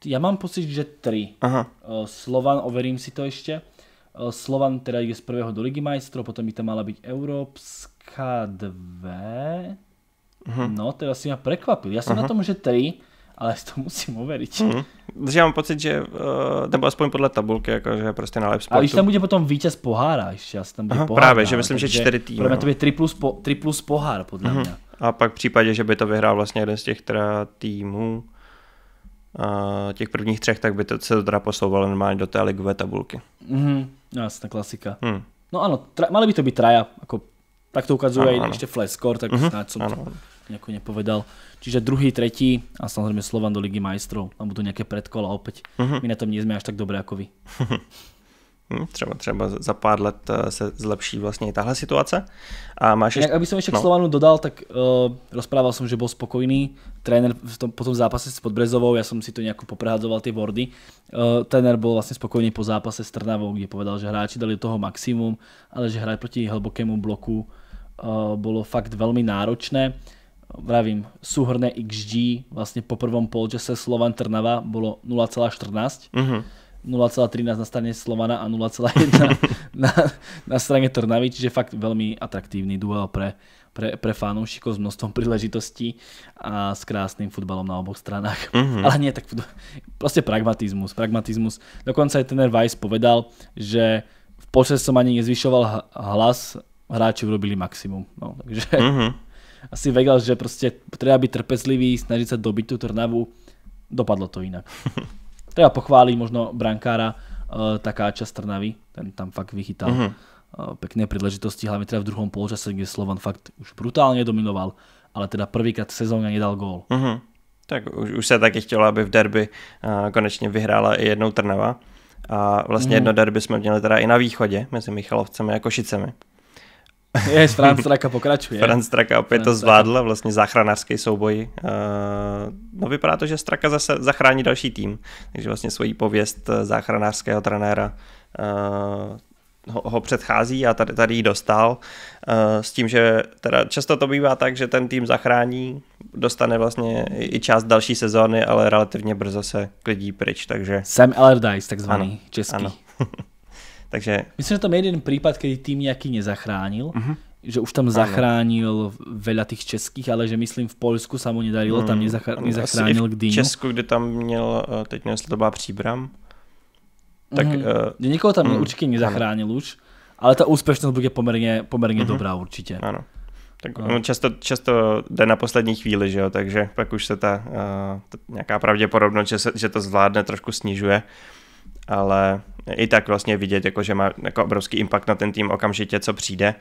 Já mám pocit, že tři. Eh, Slovan, overím si to ještě. Eh, Slovan teda je z prvého do Ligy majstrov, potom by tam mala být Evropská dve. Uh-huh. Mhm. No, teda si mě prekvapil. Já jsem uh-huh. na tom, že tři, ale to musím overit. Mm. Já mám pocit, že, eh, nebo aspoň podle tabulky, jako, že prostě na lep sportu. A když tam bude potom vítěz pohára, ještě asi tam bude Aha, pohár, Právě, že myslím, že čtyři týmy. Podle mě to no. bude triplus, po, triplus pohár, podle mm. mě. A pak v případě, že by to vyhrál vlastně jeden z těch teda týmů, a těch prvních třech, tak by to se teda posouvalo normálně do té ligové tabulky. Mhm, no, jasná klasika. Mm. No ano, tra- mali by to být traja, jako, tak to ukazuje ano, ano. ještě flash score, tak mm-hmm. snad jsou ano. to nejako nepovedal. Čiže druhý, tretí a samozrejme Slovan do Ligy majstrov. Tam budú nejaké predkola opäť. Uh-huh. Mhm. My na tom nie sme až tak dobré ako vy. [laughs] Hm, třeba, třeba za pár let eh, se zlepší vlastně i tahle situace. A máš ještě... Aby som ešte no. k Slovanu dodal, tak uh, rozprával som, že bol spokojný. Tréner v tom, po tom zápase s Podbrezovou, ja som si to nejako poprehadzoval tie wordy. Uh, eh, tréner bol vlastne spokojný po zápase s Trnavou, kde povedal, že hráči dali toho maximum, ale že hrať proti hlbokému bloku uh, bolo fakt veľmi náročné vravím, súhrné XG vlastne po prvom polčase Slovan Trnava bolo 0,14. mm 0,13 na strane Slovana a 0,1 [laughs] na, na strane Trnavy, čiže fakt veľmi atraktívny duel pre, pre, pre fanúšikov s množstvom príležitostí a s krásnym futbalom na oboch stranách. Mm-hmm. Ale nie, tak proste pragmatizmus, pragmatizmus. Dokonca aj ten Weiss povedal, že v počas som ani nezvyšoval hlas, hráči urobili maximum. No, takže... Mm-hmm asi vedel, že prostě treba byť trpezlivý, snažiť sa dobiť tú Trnavu. Dopadlo to inak. [laughs] treba pochváliť možno brankára eh, taká časť Trnavy, ten tam fakt vychytal mhm. eh, pekné príležitosti, hlavne teda v druhom polčase, kde Slovan fakt už brutálne dominoval, ale teda prvýkrát sezóna sezóně nedal gól. Mhm. Tak už, sa se taky chtělo, aby v derby konečne eh, konečně vyhrála i jednou Trnava. A vlastně mhm. jedno derby jsme měli teda i na východě, mezi Michalovcemi a Košicemi. [laughs] Je, Franz Traka pokračuje. Franz Traka opět Franz to zvládl, vlastně záchranářský souboj. Eh, no vypadá to, že Straka zase zachrání další tým, takže vlastně svoji pověst eh, záchranářského trenéra eh, ho, ho předchází a tady, tady ji dostal. S tím, že teda často to bývá tak, že ten tým zachrání, dostane vlastně i část další sezóny, ale relativně brzo se klidí pryč, takže... Sam Allardyce takzvaný, ano, český. Ano. [laughs] Takže... Myslím, že to je jeden případ, kdy tým nějaký nezachránil, Uh mhm. -huh. že už tam zachránil veľa těch českých, ale že myslím v Polsku se mu nedarilo, mm, tam mhm. nezachra- nezachránil asi Gdyňu. v Česku, kde tam měl, eh, teď měl to byla příbram. Tak, Uh mhm. eh, -huh. uh, Nikoho tam -huh. Mm. určitě nezachránil ano. už, ale ta úspěšnost bude poměrně, poměrně mm dobrá určitě. Ano. Tak no. často, často jde na poslední chvíli, že jo? takže pak už se ta, uh, ta nějaká pravděpodobnost, že, se, že to zvládne, trošku snižuje. Uh, ale i tak vlastně vidět, jako, že má jako obrovský impact na ten tým okamžitě, co přijde,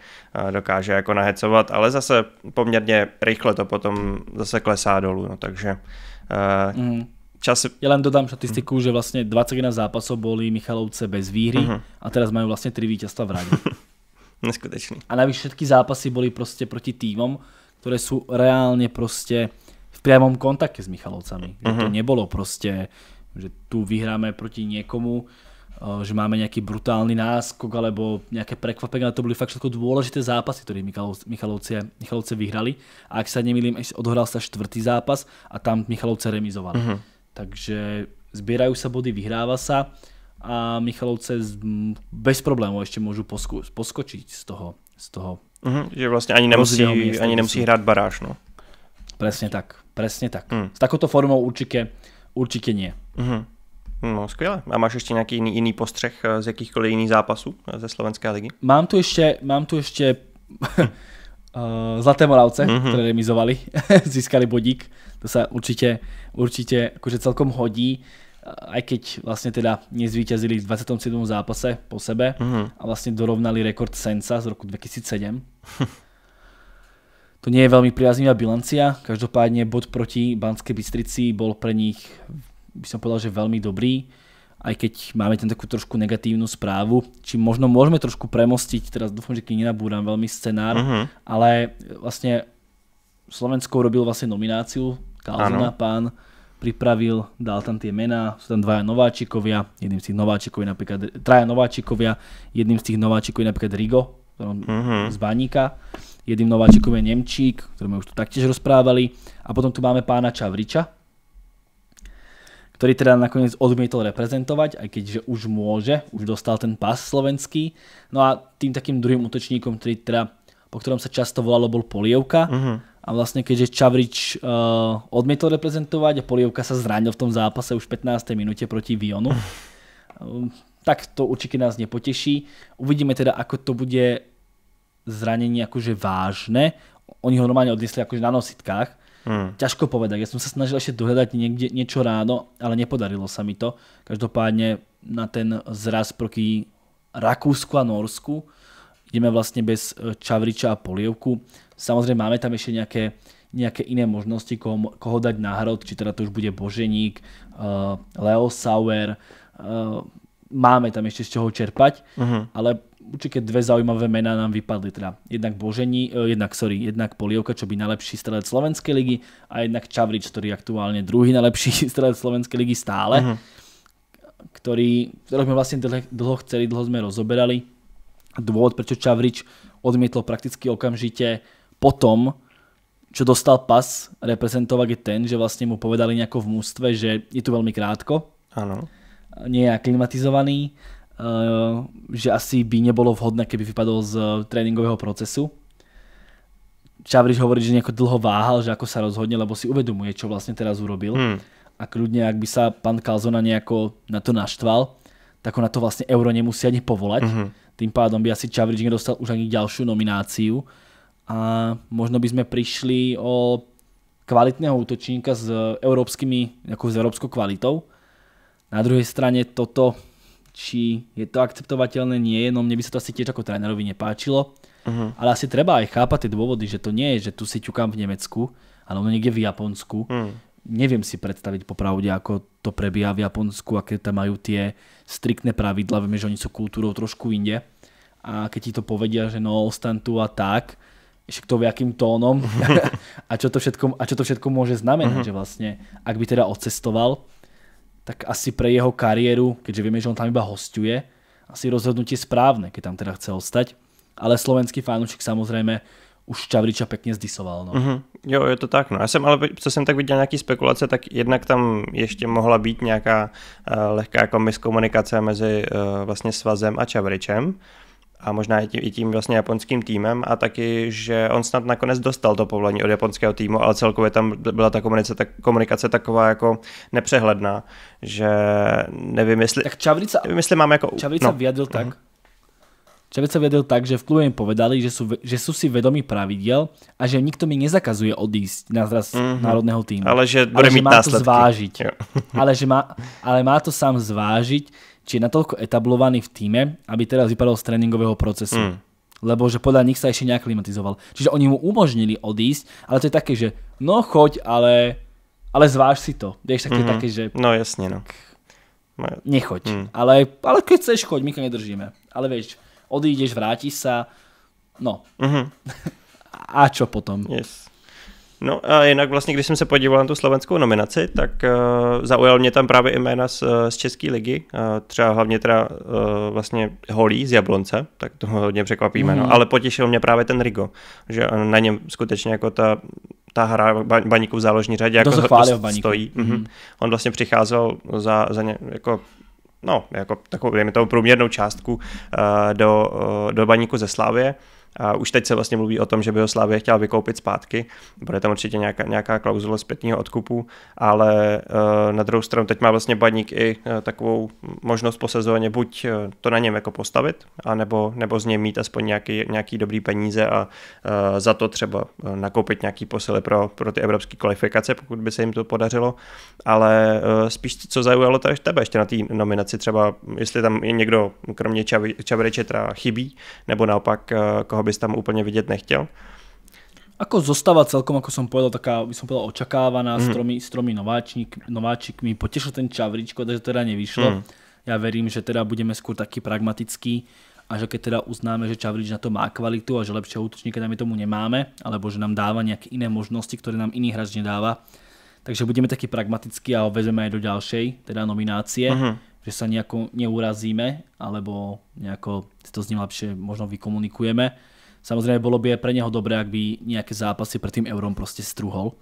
dokáže jako nahecovat, ale zase poměrně rychle to potom zase klesá dolů, no, takže uh, mm. čas... Já len dodám statistiku, mm. že vlastně 21 zápasů boli Michalovce bez výhry mm -hmm. a teraz mají vlastně tři vítězstva v rade. [laughs] Neskutečný. A navíc všechny zápasy byly prostě proti týmům, které jsou reálně prostě v přímém kontaktu s Michalovcami. Mm -hmm. To mhm. nebylo prostě že tu vyhráme proti někomu, eh, že máme nějaký brutální náskok alebo nějaké prekvapení, ale to byly fakt všetko důležité zápasy, které Michalovce, Michalovce vyhrali. A ak se nemýlím, odhrál se čtvrtý zápas a tam Michalovce remizovali. Uh mhm. -huh. Takže zbierajú sa body, vyhráva sa a Michalovce bez problémů ještě můžu posko poskočit z toho. Z toho uh mhm, -huh. že vlastně ani nemusí, ani nemusí hrát baráž. No. Presne tak, presne tak. -huh. Mhm. S takouto formou určitě Určitě ne. Mm-hmm. No, skvěle. A máš ještě nějaký jiný, jiný postřeh eh, z jakýchkoliv jiných zápasů eh, ze slovenské ligy? Mám tu ještě, mám tu ještě [laughs] eh, Zlaté Moravce, mm-hmm. které remizovali, [laughs] získali bodík. To se určitě, určitě jakože celkom hodí aj keď vlastně teda nezvítězili v 27. zápase po sebe mm-hmm. a vlastně dorovnali rekord Sensa z roku 2007. [laughs] To nie je veľmi priaznivá bilancia, každopádne bod proti Banskej Bystrici bol pre nich, by som povedal, že veľmi dobrý, aj keď máme tam takú trošku negatívnu správu, či možno môžeme trošku premostiť, teraz dúfam, že keď nenabúram veľmi scenár, uh mhm. -huh. ale vlastne Slovensko urobil vlastne nomináciu, Kalzona pán pripravil, dal tam tie mená, sú tam dvaja nováčikovia, jedným z tých nováčikov je napríklad, traja nováčikovia, jedným z tých nováčikov je napríklad Rigo, mm-hmm. z Baníka. Jedným nováčikom je Nemčík, ktorým už tu taktiež rozprávali. A potom tu máme pána Čavriča, ktorý teda nakoniec odmietol reprezentovať, aj keďže už môže, už dostal ten pas slovenský. No a tým takým druhým útočníkom, ktorý teda, po ktorom sa často volalo, bol Polievka. Uh-huh. A vlastne keďže Čavrič uh, eh, odmietol reprezentovať a Polievka sa zranil v tom zápase už v 15. minúte proti Vionu, uh-huh. [laughs] tak to určite nás nepoteší. Uvidíme teda, ako to bude zranení akože vážne, oni ho normálne odnesli akože na nositkách. Hmm. Ťažko povedať, ja som sa snažil ešte dohľadať niekde, niečo ráno, ale nepodarilo sa mi to. Každopádne na ten zraz proti Rakúsku a Norsku ideme vlastne bez e, Čavriča a Polievku. Samozrejme máme tam ešte nejaké, nejaké iné možnosti, koho, koho dať na hrod, či teda to už bude Boženík, uh, Leo Sauer, uh, máme tam ešte z čoho čerpať, uh mhm. -huh. ale určite dve zaujímavé mená nám vypadli, teda jednak Božení, eh, jednak, sorry, jednak Polievka, čo by najlepší strelec Slovenskej ligy a jednak Čavrič, ktorý je aktuálne druhý najlepší [laughs] strelec Slovenskej ligy stále, uh-huh. ktorý, sme vlastne dlho chceli, dlho sme rozoberali. Dôvod, prečo Čavrič odmietlo prakticky okamžite potom, čo dostal pas reprezentovať je ten, že vlastne mu povedali nejako v mústve, že je tu veľmi krátko. Áno. Nie je aklimatizovaný že asi by nebolo vhodné, keby vypadol z tréningového procesu. Čavriš hovorí, že nejako dlho váhal, že ako sa rozhodne, lebo si uvedomuje, čo vlastne teraz urobil. Hmm. A kľudne, ak by sa pán Kalzona nejako na to naštval, tak ho na to vlastne euro nemusí ani povolať. Mm-hmm. Tým pádom by asi Čavriš nedostal už ani ďalšiu nomináciu. A možno by sme prišli o kvalitného útočníka s európskymi, s európskou kvalitou. Na druhej strane toto či je to akceptovateľné, nie je, no mne by sa to asi tiež ako trénerovi nepáčilo, uh-huh. ale asi treba aj chápať tie dôvody, že to nie je, že tu si ťukám v Nemecku, ono niekde v Japonsku. Uh-huh. Neviem si predstaviť popravde, ako to prebieha v Japonsku, aké tam majú tie striktné pravidla, vieme, že oni sú kultúrou trošku inde a keď ti to povedia, že no ostan tu a tak, ešte kto v jakým tónom [laughs] [laughs] a, čo to všetko, a čo to všetko môže znamenať, uh-huh. že vlastne, ak by teda odcestoval, tak asi pre jeho kariéru, keďže vieme, že on tam iba hostuje, asi rozhodnutie správne, keď tam teda chce ostať. Ale slovenský fanoušek samozrejme už Čavriča pekne zdisoval. No. Mm-hmm. Jo, je to tak. No. Já jsem ale, co jsem tak viděl nějaký spekulace, tak jednak tam ještě mohla být nějaká uh, lehká jako miskomunikace mezi uh, vlastně svazem a Čavričem a možná i tím, i tím vlastně japonským týmem a taky, že on snad nakonec dostal to povolení od japonského týmu, ale celkově tam byla ta komunikace, ta komunikace taková jako nepřehledná, že nevím, jestli, tak Čavrica, nevím, jestli mám jako... Čavrica no. vyjadil mhm. tak, hmm tak, Čavec sa vedel tak, že v klube im povedali, že sú, že sú si vedomí pravidel a že nikto mi nezakazuje odísť na zraz mm-hmm. národného týmu. Ale že, bude ale, že má následky. to zvážiť. ale, že má, ale má to sám zvážiť, či je natoľko etablovaný v týme, aby teraz vypadal z tréningového procesu. Mm. Lebo že podľa nich sa ešte neaklimatizoval. Čiže oni mu umožnili odísť, ale to je také, že no choď, ale, ale zváž si to. Vieš, také, mm-hmm. také, že... No jasne, no. no nechoď. Mm. Ale, ale keď chceš, choď, my nedržíme. Ale vieš, odídeš, vrátiš sa, no. Mm-hmm. [laughs] A čo potom? Yes. No a jinak vlastně, když jsem se podíval na tu slovenskou nominaci, tak uh, zaujal mě tam právě jména z, z České ligy, uh, třeba hlavně teda uh, vlastně Holí z Jablonce, tak to hodně překvapí jméno, mm. ale potěšil mě právě ten Rigo, že na něm skutečně jako ta ta hra baníku v záložní řadě jako to stojí. mm Mm. On vlastně přicházel za, za ně, jako no, jako takovou, dejme tomu průměrnou částku uh, do, uh, do baníku ze Slávě a už teď se vlastně mluví o tom, že by ho Slávě chtěla vykoupit zpátky. Bude tam určitě nějaká, nějaká klauzule zpětního odkupu, ale eh, na druhou stranu teď má vlastně Baník i eh, takovou možnost po sezóně buď eh, to na něm jako postavit, anebo, nebo z něj mít aspoň nějaký, nějaký dobrý peníze a za to třeba nakoupit nějaký posily pro, pro ty evropské kvalifikace, pokud by se jim to podařilo. Ale spíš co zaujalo tady tebe ještě na té nominaci, třeba jestli tam je někdo kromě Četra chybí, nebo naopak koho bys tam úplně vidět nechtěl? Ako zostáva celkom, ako som povedal, taká, by som povedal, očakávaná mm. s tromi, s tromi nováčnik, nováčikmi. Potešil ten Čavričko, takže teda nevyšlo. Mm. Ja verím, že teda budeme skôr taký pragmatický a že keď teda uznáme, že Čavrič na to má kvalitu a že lepšieho útočníka tam tomu nemáme, alebo že nám dáva nejaké iné možnosti, ktoré nám iný hráč nedáva, takže budeme taký pragmatický a obvezeme vezeme aj do ďalšej, teda nominácie, mm. -huh. že sa nejako neurazíme, alebo nejako si to s ním lepšie možno vykomunikujeme Samozrejme, bolo by aj pre neho dobré, ak by nejaké zápasy pred tým eurom proste strúhol,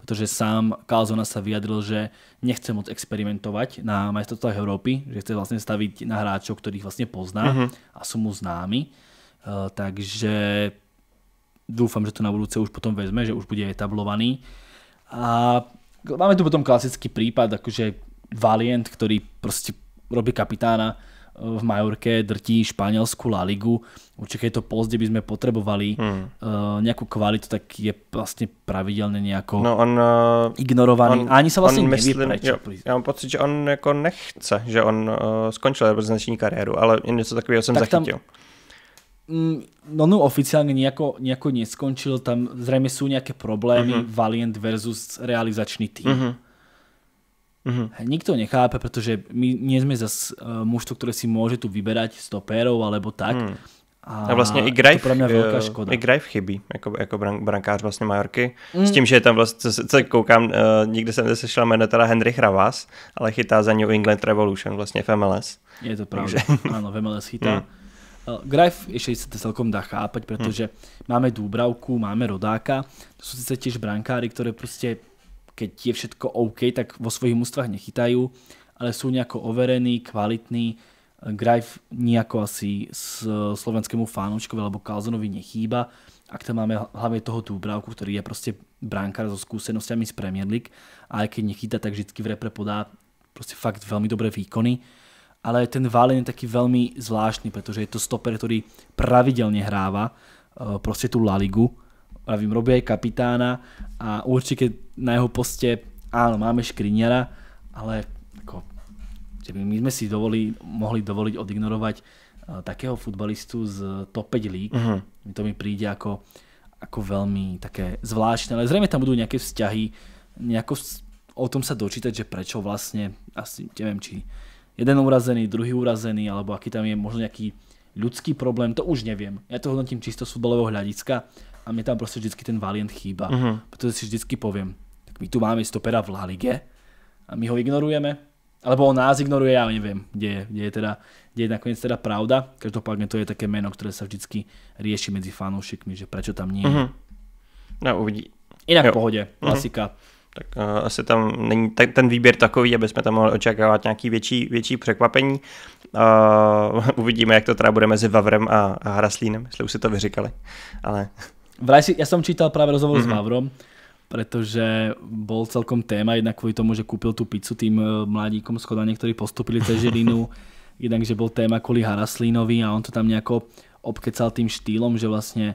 pretože sám Calzona sa vyjadril, že nechce moc experimentovať na majstrovstvách Európy, že chce vlastne staviť na hráčov, ktorých vlastne pozná uh-huh. a sú mu známi. Uh, eh, takže dúfam, že to na budúce už potom vezme, že už bude etablovaný. A máme tu potom klasický prípad, akože Valiant, ktorý proste robí kapitána v Majorke drtí španělskou La Ligu. Určite je to post, kde by sme potrebovali hmm. uh, eh, nejakú kvalitu, tak je vlastne pravidelne nejako no on, uh, ignorovaný. On, ani sa vlastne neví myslím, prečo. Jo, já mám pocit, že on jako nechce, že on uh, skončil reprezentační kariéru, ale něco takového jsem tak zachytil. Tam, mm, No, no oficiálne nejako, nejako neskončil, tam zrejme sú nejaké problémy, uh-huh. Valiant versus realizačný tým. Uh-huh. Uh-huh. Nikto nechápe, pretože my nie sme zase uh, mužstvo, ktoré si môže tu vyberať topérov alebo tak. Mm. A, a vlastně i Greif, to pro mě škoda. I chybí jako, jako brank, brankář vlastně Majorky. Mm. S tím, že je tam vlastně, co, co koukám, uh, nikdy jsem neslyšel jméno teda Henry Hravás, ale chytá za New England Revolution vlastně v MLS. Je to pravda, áno, [laughs] ano, v MLS chytá. Mm. Uh, eh, Grajf ešte se to celkom dá chápať, protože hmm. máme Dúbravku, máme Rodáka, to jsou sice tiež brankáři, ktoré prostě keď je všetko OK, tak vo svojich mústvách nechytajú, ale sú nejako overení, kvalitní. Grajf nejako asi s eh, slovenskému fánouškovi alebo Kalzonovi nechýba. Ak tam máme hlavne toho Dúbravku, ktorý je proste bránkar so skúsenostiami z Premier League a aj keď nechytá, tak vždycky v repre podá proste fakt veľmi dobré výkony. Ale ten Valen je taký veľmi zvláštny, pretože je to stoper, ktorý pravidelne hráva eh, proste tú La Ligu robí Robie, kapitána a určitě na jeho poste áno, máme Škriniara, ale jako, že my jsme si dovolili, mohli dovolit odignorovať eh, takého futbalistu z top 5 líg. Uh-huh. To mi príde jako jako veľmi také zvláštne, ale zřejmě tam budou nějaké vzťahy, nejako o tom sa dočítať, že prečo vlastně asi nevím, či jeden urazený, druhý urazený, alebo aký tam je možno nejaký ľudský problém, to už neviem. Ja to hodnotím čisto z futbalového hľadiska a mne tam proste vždycky ten Valient chýba. Uh-huh. Pretože si vždycky poviem, tak my tu máme stopera v La a my ho ignorujeme. Alebo on nás ignoruje, ja neviem, kde je, kde je, teda, kde je nakoniec teda pravda. Každopádne to je také meno, ktoré sa vždycky rieši medzi fanúšikmi, že prečo tam nie je. Uh-huh. No, uvidí. Inak jo. v pohodě, mhm. klasika. Uh-huh tak uh, asi tam není ta, ten výběr takový, aby jsme tam mohli očekávat nějaký větší, větší překvapení. Uh, [laughs] uvidíme, jak to teda bude mezi Vavrem a, a Hraslínem, jestli už si to vyříkali. Ale... Vraj, já jsem čítal právě rozhovor mm-hmm. s mhm. Vavrom, protože byl celkom téma, jednak kvůli tomu, že koupil tu pizzu tým eh, mladíkom z Kodane, ktorí postupili ze Žilinu, [laughs] jednak, že byl téma kvůli Haraslínovi a on to tam nějako obkecal tým štýlom, že vlastně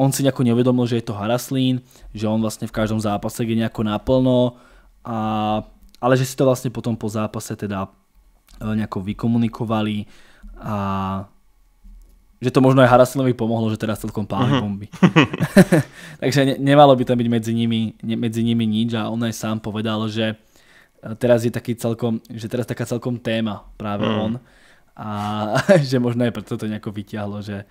on si nejako neuvedomil, že je to haraslín, že on vlastne v každom zápase je nejako naplno, a, ale že si to vlastne potom po zápase teda eh, nejako vykomunikovali a že to možno aj Haraslinovi pomohlo, že teraz celkom páli uh-huh. Mhm. bomby. [laughs] Takže ne, nemalo by tam byť medzi nimi, ne, medzi nimi nič a on aj sám povedal, že eh, teraz je taký celkom, že teraz taká celkom téma práve uh-huh. on a [laughs] že možno aj preto to nejako vyťahlo, že,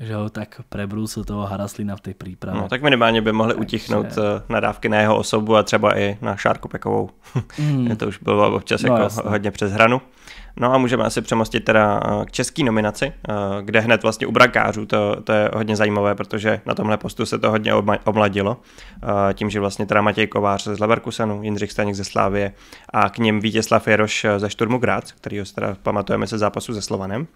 že ho tak prebrusil toho Haraslina v té přípravě. No, tak minimálně by mohli Takže... utichnout eh, nadávky na jeho osobu a třeba i na Šárku Pekovou. [laughs] Mm. to už bylo občas no, jako jasný. hodně přes hranu. No a můžeme asi přemostit teda eh, k český nominaci, eh, kde hned vlastně u brankářů to, to je hodně zajímavé, protože na tomhle postu se to hodně omladilo. Tím, že vlastně teda Matěj Kovář z Leverkusenu, Jindřich Staněk ze Slávie a k něm Vítězslav Jeroš ze Šturmu Grác, který ho teda pamatujeme se zápasu se Slovanem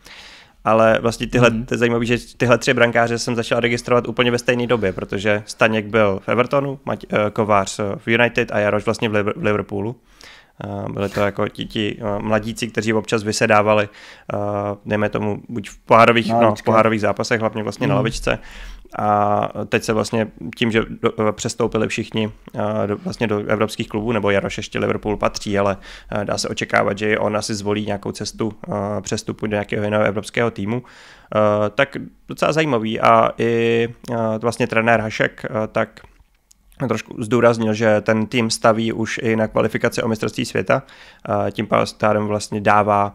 ale vlastně tyhle, mm. to je zajímavé, že tyhle tři brankáře jsem začal registrovat úplně ve stejné době, protože Staněk byl v Evertonu, Mať, eh, Kovář v United a Jaroš vlastně v, Liverpoolu. Eh, byli to jako ti, ti eh, mladíci, kteří občas vysedávali, dejme tomu, buď v pohárových, no, no, v pohárových zápasech, hlavně vlastně mm. na mhm. lavičce, a teď se vlastně tím, že do, eh, přestoupili všichni eh, do, vlastně do evropských klubů, nebo Jaroš ještě Liverpool patří, ale eh, dá se očekávat, že on asi zvolí nějakou cestu přestupu do nějakého jiného evropského týmu, tak docela zajímavý a i vlastně trenér Hašek tak trošku zdůraznil, že ten tým staví už i na kvalifikaci o mistrovství světa, tím pádem vlastně dává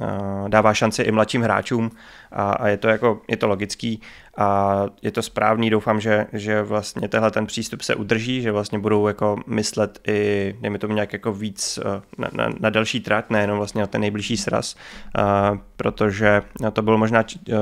Eh, dává šanci i mladším hráčům a, a je to jako, je to logický a je to správný, doufám, že, že vlastně tenhle ten přístup se udrží, že vlastně budou jako myslet i, dejme tomu nějak jako víc eh, na, na, na další trať, nejenom vlastně na ten nejbližší sraz, a eh, protože no, to bylo možná eh,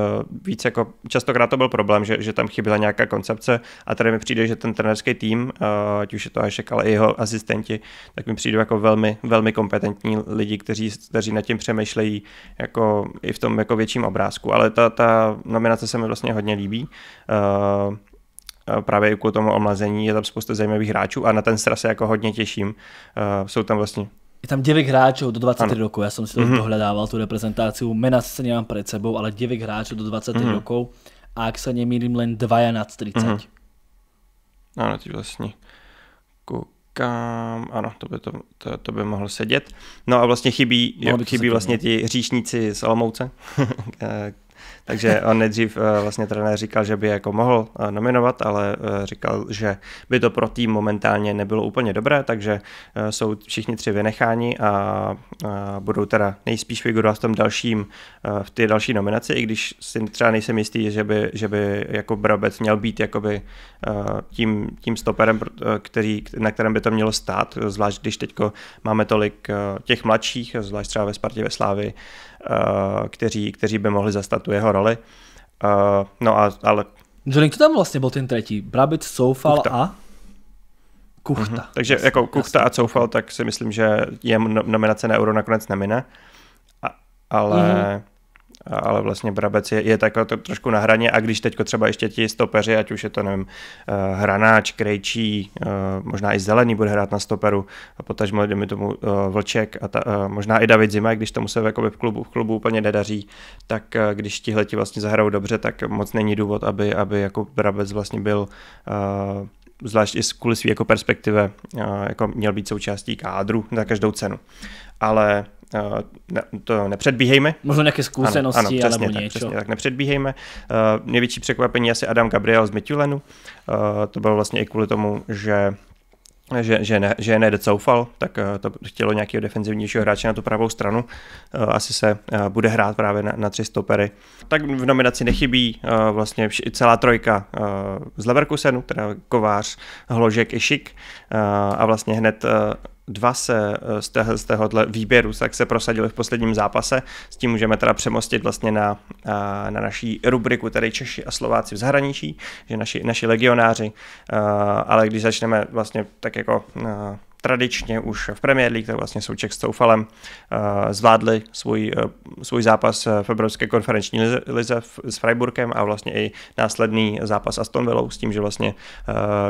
víc jako, častokrát to byl problém, že, že tam chyběla nějaká koncepce a tady mi přijde, že ten trenerský tým, ať už je to Ašek, ale i jeho asistenti, tak mi přijde jako velmi, velmi kompetentní lidi, kteří, kteří nad tím přemýšlejí jako i v tom jako větším obrázku, ale ta, ta nominace se mi vlastně hodně líbí líbí. Uh, právě i kvůli tomu omlazení je tam spousta zajímavých hráčů a na ten stras se jako hodně těším. Uh, jsou tam vlastně je tam 9 hráčů do 23 roku já jsem si to mm-hmm. dohledával, tu reprezentaci, mena se nemám před sebou, ale 9 hráčů do 23 mm-hmm. roku a jak se nemýlím, len 2 nad 30. Mm-hmm. Ano, teď vlastně koukám, ano, to by, to, to, to by mohlo sedět. No a vlastně chybí, jo, chybí vlastně no. ti říšníci z Olomouce, [laughs] Takže on eh, nejdřív eh, vlastně trenér říkal, že by jako mohl eh, nominovat, ale říkal, že by to pro tým momentálně nebylo úplně dobré, takže jsou všichni tři vynecháni a budou teda nejspíš figurovat v tom dalším, v té další nominaci, i když si třeba nejsem jistý, že by, že by jako Brabec měl být jakoby tím, tím stoperem, který, na kterém by to mělo stát, zvlášť když teď máme tolik těch mladších, zvlášť třeba ve Spartě ve Slávi, Eh, kteří, kteří by mohli zastat tu jeho roli. Eh, no a, ale... Johnny, kdo tam vlastně byl ten třetí? Brabec, Soufal Kuchta. a... Kuchta. Mm-hmm. Takže jasný, jako Kuchta jasný. a Soufal, tak si myslím, že je nominace na Euro nakonec nemine. A, ale... Mm-hmm ale vlastně Brabec je, je takhle to, trošku na hraně a když teďko třeba ještě ti stopeři, ať už je to nevím, eh, Hranáč, Krejčí, eh, možná i Zelený bude hrát na stoperu, a potažmo jde mi tomu eh, Vlček a ta, možná i David Zima, když tomu se v, v, klubu, v klubu úplně nedaří, tak když tihleti vlastně zahrajou dobře, tak moc není důvod, aby, aby jako Brabec vlastně byl zvlášť i kvůli své jako perspektivě, jako měl být součástí kádru za každou cenu. Ale ne, to nepředbíhejme. Možná nějaké zkušenosti, ano, ano, přesně alebo tak, něčo. Přesně tak, nepředbíhejme. největší překvapení asi Adam Gabriel z Metulenu. to bylo vlastně i kvůli tomu, že že, že, ne, že je nedecoufal, tak eh, to chtělo nějakého defenzivnějšího hráče na tu pravou stranu. Eh, asi se eh, bude hrát právě na, na tři stopery. Tak v nominaci nechybí vlastně celá trojka z Leverkusenu, teda Kovář, Hložek i Šik a vlastně hned dva se eh, z, té, z téhohle výběru tak se prosadili v posledním zápase. S tím můžeme teda přemostit vlastně na, eh, na naší rubriku, tedy Češi a Slováci v zahraničí, že naši, naši legionáři, eh, ale když začneme vlastně tak jako tradičně už v Premier League, tak vlastně Souček s Toufalem eh, zvládli svůj, eh, svůj zápas eh, v Evropské konferenční lize s Freiburgem a vlastně i následný zápas Aston Villou s tím, že vlastně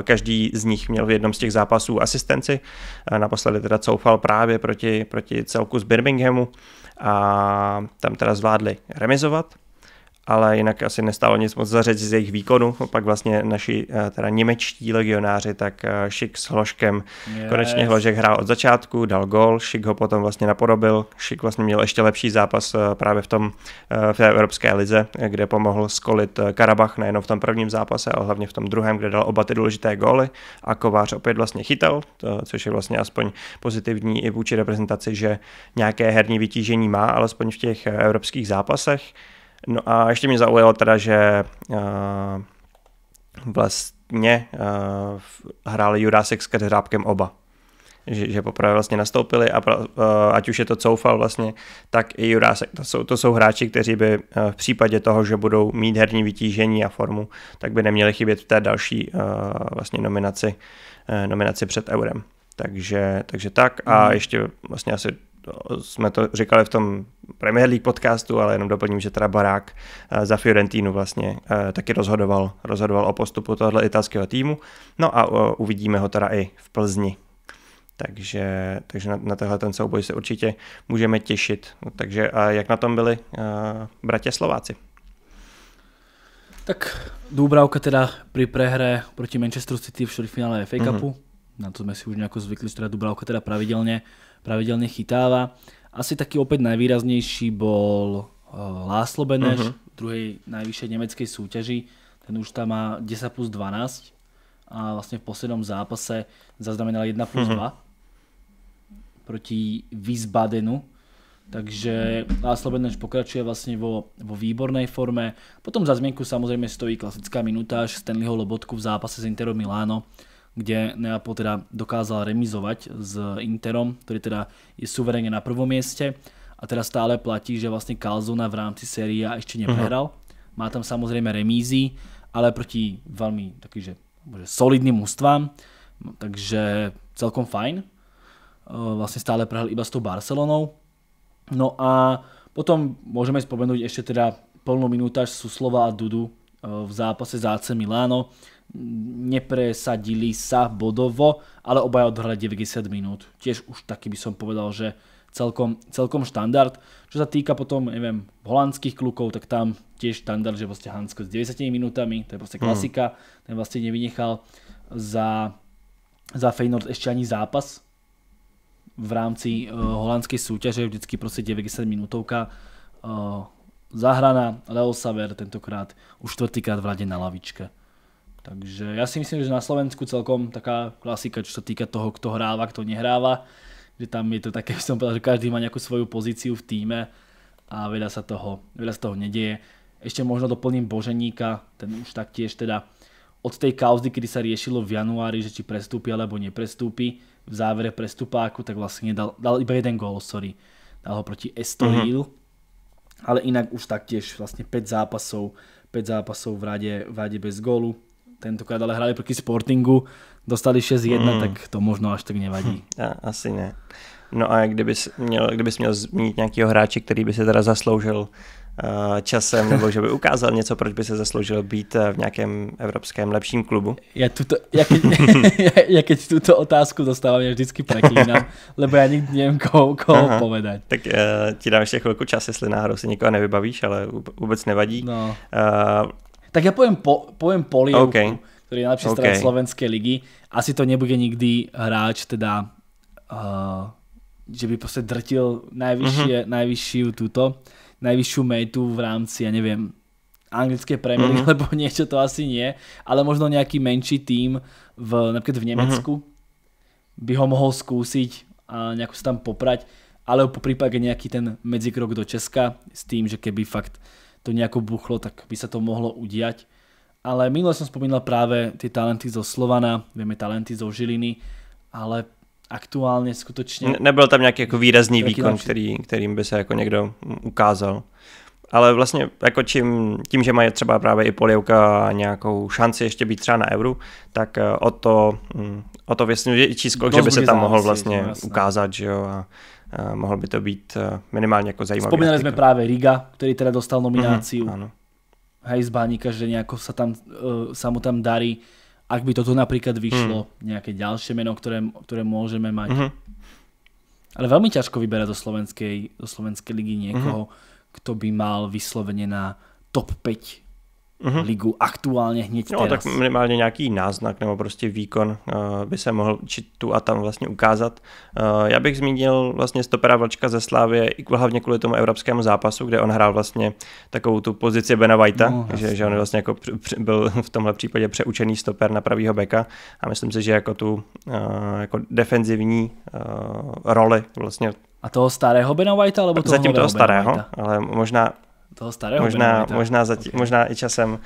každý z nich měl v jednom z těch zápasů asistenci. Naposledy teda Coufal právě proti, proti celku z Birminghamu a tam teda zvládli remizovat ale jinak asi nestálo nic moc za z jejich výkonu. Pak vlastně naši eh, teda němečtí legionáři, tak eh, Šik s Hložkem. Yes. Konečně Hložek hrál od začátku, dal gol, Šik ho potom vlastně napodobil. Šik vlastně měl ještě lepší zápas eh, právě v, tom, v té Evropské lize, kde pomohl skolit Karabach nejenom v tom prvním zápase, ale hlavně v tom druhém, kde dal oba ty důležité góly a Kovář opět vlastně chytal, to, což je vlastně aspoň pozitivní i vůči reprezentaci, že nějaké herní vytížení má, alespoň v těch evropských zápasech. No a ještě mě zaujalo teda, že uh, vlastně uh, eh, hráli Jurásek s Kedřábkem oba. Že, že poprvé vlastně nastoupili a pra, uh, eh, ať už je to Coufal vlastně, tak i Jurásek, to jsou, to jsou hráči, kteří by uh, v případě toho, že budou mít herní vytížení a formu, tak by neměli chybět v té další uh, vlastně nominaci, uh, nominaci před Eurem. Takže, takže tak a mhm. ještě vlastně asi No, jsme to říkali v tom Premier League podcastu, ale jenom doplním, že teda Barák eh, za Fiorentinu vlastně eh, taky rozhodoval, rozhodoval o postupu tohoto italského týmu. No a eh, uvidíme ho teda i v Plzni. Takže, takže na, na tohle ten souboj se určitě můžeme těšit. No, takže a jak na tom byli a, bratě Slováci? Tak Dubravka teda při prehre proti Manchesteru City v finále FA mhm. Cupu. Mm-hmm na to sme si už nejako zvykli, že teda Dubravka teda pravidelne, pravidelne chytáva. Asi taký opäť najvýraznejší bol eh, Láslo Beneš, uh-huh. Mhm. druhej najvyššej nemeckej súťaži. Ten už tam má 10 plus 12 a vlastně v poslednom zápase zaznamenal 1 plus uh-huh. proti Wiesbadenu. Takže Láslo Beneš pokračuje vlastně vo, vo výbornej forme. Potom za změnku samozřejmě stojí klasická minutáž Stanleyho Lobotku v zápase s Interom Miláno, kde Neapol teda dokázal remizovat s Interom, ktorý teda je suverénne na prvom mieste a teda stále platí, že vlastne Calzona v rámci série ešte mhm. neprehral. Uh-huh. Má tam samozrejme remízy, ale proti veľmi takýže solidným ústvám, takže celkom fajn. Eh, vlastne stále prehral iba s tou Barcelonou. No a potom môžeme spomenúť ešte teda plnú minútaž slova a Dudu eh, v zápase z AC Milano nepresadili sa bodovo, ale obaja odhrali 90 minút. Tiež už taký by som povedal, že celkom, celkom štandard. Čo sa týka potom, neviem, holandských klukov, tak tam tiež štandard, že vlastne Hansko s 90 minútami, to je prostě klasika, mm. ten vlastne nevynechal za, za Feyenoord ešte ani zápas v rámci uh, holandskej súťaže, vždycky proste 90 minútovka uh, eh, zahrana, Leo Saver tentokrát už čtvrtýkrát v rade na lavičke. Takže ja si myslím, že na Slovensku celkom taká klasika, čo sa týka toho, kto hráva, kto nehráva, že tam je to také, [laughs] by som povedal, že každý má nejakú svoju pozíciu v týme a veľa sa toho, veľa sa toho nedieje. Ešte možno doplním Boženíka, ten už taktiež teda od tej kauzy, kedy sa riešilo v januári, že či prestúpi alebo neprestúpi, v závere prestupáku, tak vlastne dal, dal iba jeden gól, sorry. Dal ho proti Estoril, mm-hmm. ale inak už taktiež vlastne 5 zápasov, 5 zápasov v rade, v rade bez gólu tentokrát ale hráli proti Sportingu, dostali 6-1, mm. tak to možno až tak nevadí. Hm, asi ne. No a kdybys měl, kdybys měl zmínit nějakého hráče, který by se teda zasloužil eh, časem, [laughs] nebo že by ukázal něco, proč by se zasloužil být eh, v nějakém evropském lepším klubu? Já, tuto, [laughs] já, keď, [laughs] já, keď tuto otázku dostávám, já vždycky preklínám, lebo já nikdy nevím, koho, koho Aha, povedať. Tak uh, ti dám ještě chvilku čas, jestli náhodou si někoho nevybavíš, ale vůbec nevadí. No. Uh, tak ja poviem, po, poviem Polievku, okay. ktorý je najlepší okay. slovenskej ligy. Asi to nebude nikdy hráč, teda, uh, že by proste drtil najvyššie, mm-hmm. najvyššiu túto, najvyššiu metu v rámci, ja neviem, anglické premiéry, League, mm-hmm. lebo [laughs] niečo to asi nie, ale možno nejaký menší tým v, napríklad v Nemecku mm-hmm. by ho mohol skúsiť a nejako sa tam poprať, ale po prípade nejaký ten medzikrok do Česka s tým, že keby fakt uh, to nejako buchlo, tak by sa to mohlo udiať. Ale minule som spomínal práve tie talenty zo Slovana, vieme talenty zo Žiliny, ale aktuálně skutečně... Ne, nebyl tam nějaký jako výrazný výkon, ktorý, ktorým kterým by se jako někdo ukázal. Ale vlastně jako čím, tím, že mají třeba právě i Polievka nějakou šanci ještě být třeba na euru, tak eh, o to, mm, o to větší skok, že by se tam mohl vlastně ukázat, že jo, a Eh, mohl by to být eh, minimálně jako zajímavý. Vzpomínali jsme právě Riga, který teda dostal nominaci. Mm, -hmm, Hej z Bánika, že nějak sa, tam, eh, sa mu tam darí. Ak by toto například vyšlo, mm. nějaké další meno, které které můžeme mít. Mm. Ale velmi těžko vyberať do slovenské do slovenskej ligy někoho, mm. kdo by mal vysloveně na top 5 mm-hmm. ligu aktuálně hněď No teraz. tak minimálně nějaký náznak nebo prostě výkon uh, by se mohl či tu a tam vlastně ukázat. Uh, já bych zmínil vlastně stopera Vlčka ze Slávě hlavně kvůli tomu evropskému zápasu, kde on hrál vlastně takovou tu pozici Bena Whitea, no, že, že on vlastně jako při, při, byl v tomhle případě přeučený stoper na pravýho beka a myslím si, že jako tu uh, jako defenzivní uh, roli vlastně a toho starého Bena Whitea, alebo toho Zatím toho starého, Whitea. ale možná toho starého možná, možná, zatím, okay. možná i časem uh,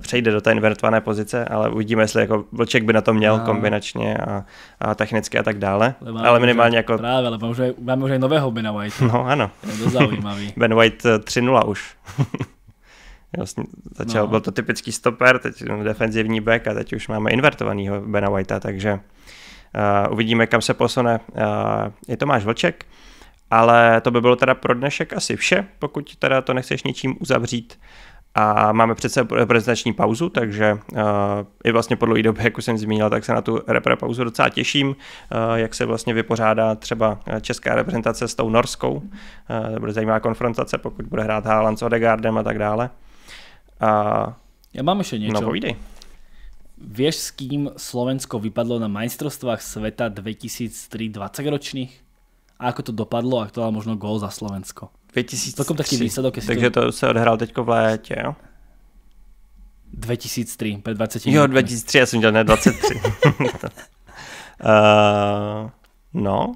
přejde do té invertované pozice, ale uvidíme, jestli jako Vlček by na to měl a... No. kombinačně a, a technicky a tak dále. Ale, ale minimálně jako... Právě, ale máme už, aj, máme už nového Bena White. [laughs] No ano. Je to zaujímavý. [laughs] ben White 3-0 eh, už. Vlastně [laughs] začal, no. byl to typický stoper, teď defenzivní back a teď už máme invertovanýho Bena Whitea, takže uh, uvidíme, kam se posune uh, i Tomáš Vlček. Ale to by bylo teda pro dnešek asi vše, pokud teda to nechceš něčím uzavřít. A máme přece reprezentační pauzu, takže uh, i vlastně po dlouhé době, jak už jsem zmínil, tak se na tu repre pauzu docela těším, uh, jak se vlastně vypořádá třeba eh, česká reprezentace s tou norskou. Uh, to bude zajímavá konfrontace, pokud bude hrát Haaland s Odegaardem a tak dále. Uh, Já mám ještě no, něco. No povídej. Věš, s kým Slovensko vypadlo na majstrovstvách světa 2003 20 ročných? a ako to dopadlo a kto dal možno gól za Slovensko. 2003. taký výsledok. Takže to... to se odhral teďko v létě, jo? 2003, před 20 Jo, 2003, ja jsem dělal ne 23. uh, [laughs] eh, no.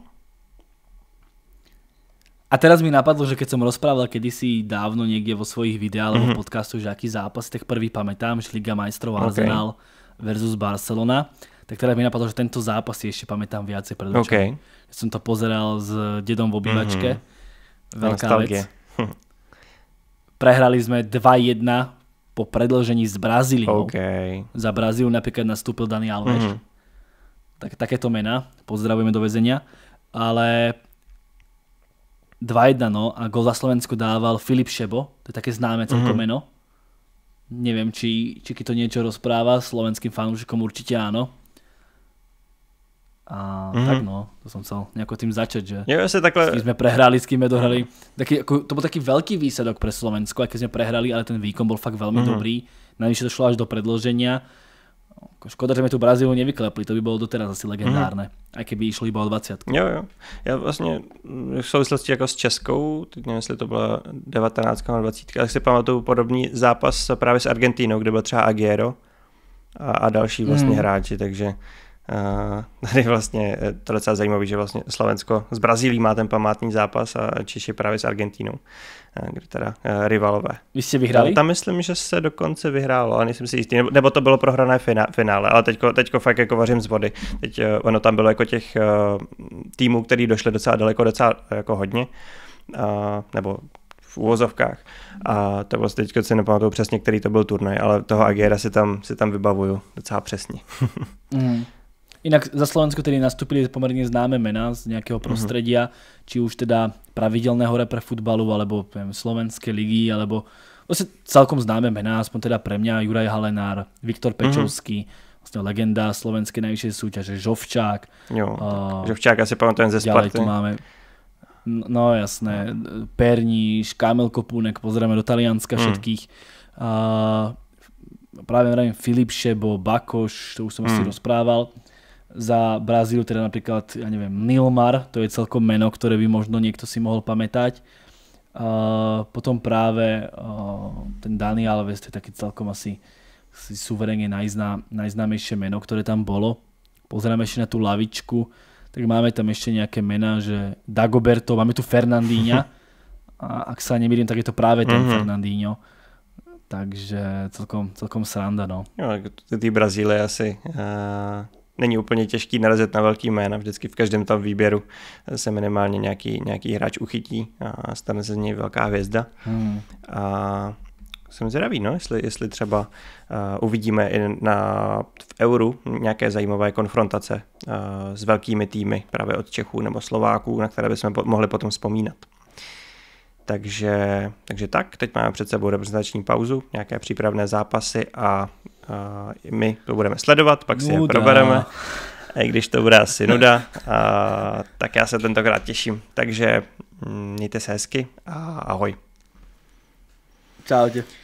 A teraz mi napadlo, že keď som rozprával kedysi dávno niekde vo svojich videách alebo mhm. mm -hmm. podcastu, že aký zápas, tak prvý pamätám, že Liga majstrov okay. Arsenal versus Barcelona tak teda mi napadlo, že tento zápas si ešte pamätám viacej pred očami. Okay. Som to pozeral s dedom v obývačke. Mm-hmm. Veľká Nostalgie. vec. Prehrali sme 2-1 po predlžení s Brazíliou. Okay. Za Brazíliu napríklad nastúpil Dani Alves. Mm-hmm. Tak, takéto mena. Pozdravujeme do väzenia. Ale 2-1, no, a gol za Slovensku dával Filip Šebo, to je také známe celkom mm-hmm. meno. Neviem, či, či to niečo rozpráva, slovenským fanúšikom určite áno. A mm-hmm. tak no, to jsem chcel nějako tím začet, že jo, se takhle... jsme prehráli, s kým jsme dohrali. Taky, jako, to byl taký velký výsledok pro Slovensko, jak jsme prehráli, ale ten výkon byl fakt velmi mm-hmm. dobrý. Navíc to šlo až do predloženia. Jako škoda, že jsme tu Brazílu nevyklepli, to by bylo doteraz asi legendárné, mm-hmm. aj keby išlo iba o 20. Jo, jo. Já vlastně v souvislosti jako s Českou, teď nevím, jestli to byla 19 nebo 20, Tak si pamatuju podobný zápas právě s Argentínou, kde byl třeba Aguero a, a další vlastně mm. hráči, takže tady vlastně eh, je docela zajímavé, že vlastně Slovensko s Brazílií má ten památný zápas a Češi právě s Argentínou, eh, kde teda eh, rivalové. Vy jste vyhráli? No, tam myslím, že se dokonce vyhrálo, ale nejsem si jistý, nebo, to bylo prohrané finále, ale teďko, teďko fakt jako vařím z vody. Teď ono tam bylo jako těch týmů, který došli docela daleko, docela jako hodně, nebo v úvozovkách. A to vlastně teďko si nepamatuju přesně, který to byl turnaj, ale toho Agiera si tam, si tam vybavuju docela přesně. [laughs] mm. Inak za Slovensko tedy nastúpili pomerne známe mená z nejakého mhm. prostredia, mm-hmm. či už teda pravidelného repre futbalu, alebo neviem, slovenské ligy, alebo vlastne celkom známe mená, aspoň teda pre mňa Juraj Halenár, Viktor mhm. Pečovský, mm-hmm vlastně legenda slovenské nejvyšší soutěže, Žovčák. Jo, uh, Žovčák asi pamatujem ze Sparty. tu máme, no jasné, Perníš, Kamil Kopůnek, pozrieme do Talianska mhm. všetkých. Uh, právě nevím, Filip Šebo, Bakoš, to už jsem mm. si rozprával za Brazíliu teda napríklad, ja neviem, Nilmar, to je celkom meno, ktoré by možno niekto si mohol pamätať. Uh, potom práve uh, ten Dani Alves, to je taký celkom asi, asi suverénne najzná, najznámejšie meno, ktoré tam bolo. Pozeráme ešte na tú lavičku, tak máme tam ešte nejaké mená, že Dagoberto, máme tu Fernandíňa, [laughs] a ak sa nemýlim, tak je to práve ten mm -hmm. Fernandíňo. Takže celkom, celkom sranda, no. Jo, tí Brazílie asi uh není úplně těžký narazit na velký jména, vždycky v každém tam výběru eh, se minimálně nějaký, nějaký hráč uchytí a stane se z něj velká hvězda. Hmm. A jsem zvědavý, no, jestli, jestli třeba uh, uvidíme i na, v Euru nějaké zajímavé konfrontace uh, s velkými týmy právě od Čechů nebo Slováků, na které bychom po, mohli potom vzpomínat. Takže, takže tak, teď máme před sebou reprezentační pauzu, nějaké přípravné zápasy a Eh, my to budeme sledovat, pak si nuda. je probereme. I když to bude asi nuda, [laughs] a, tak já se tentokrát těším. Takže mm, mějte se hezky a ahoj. Čau tě.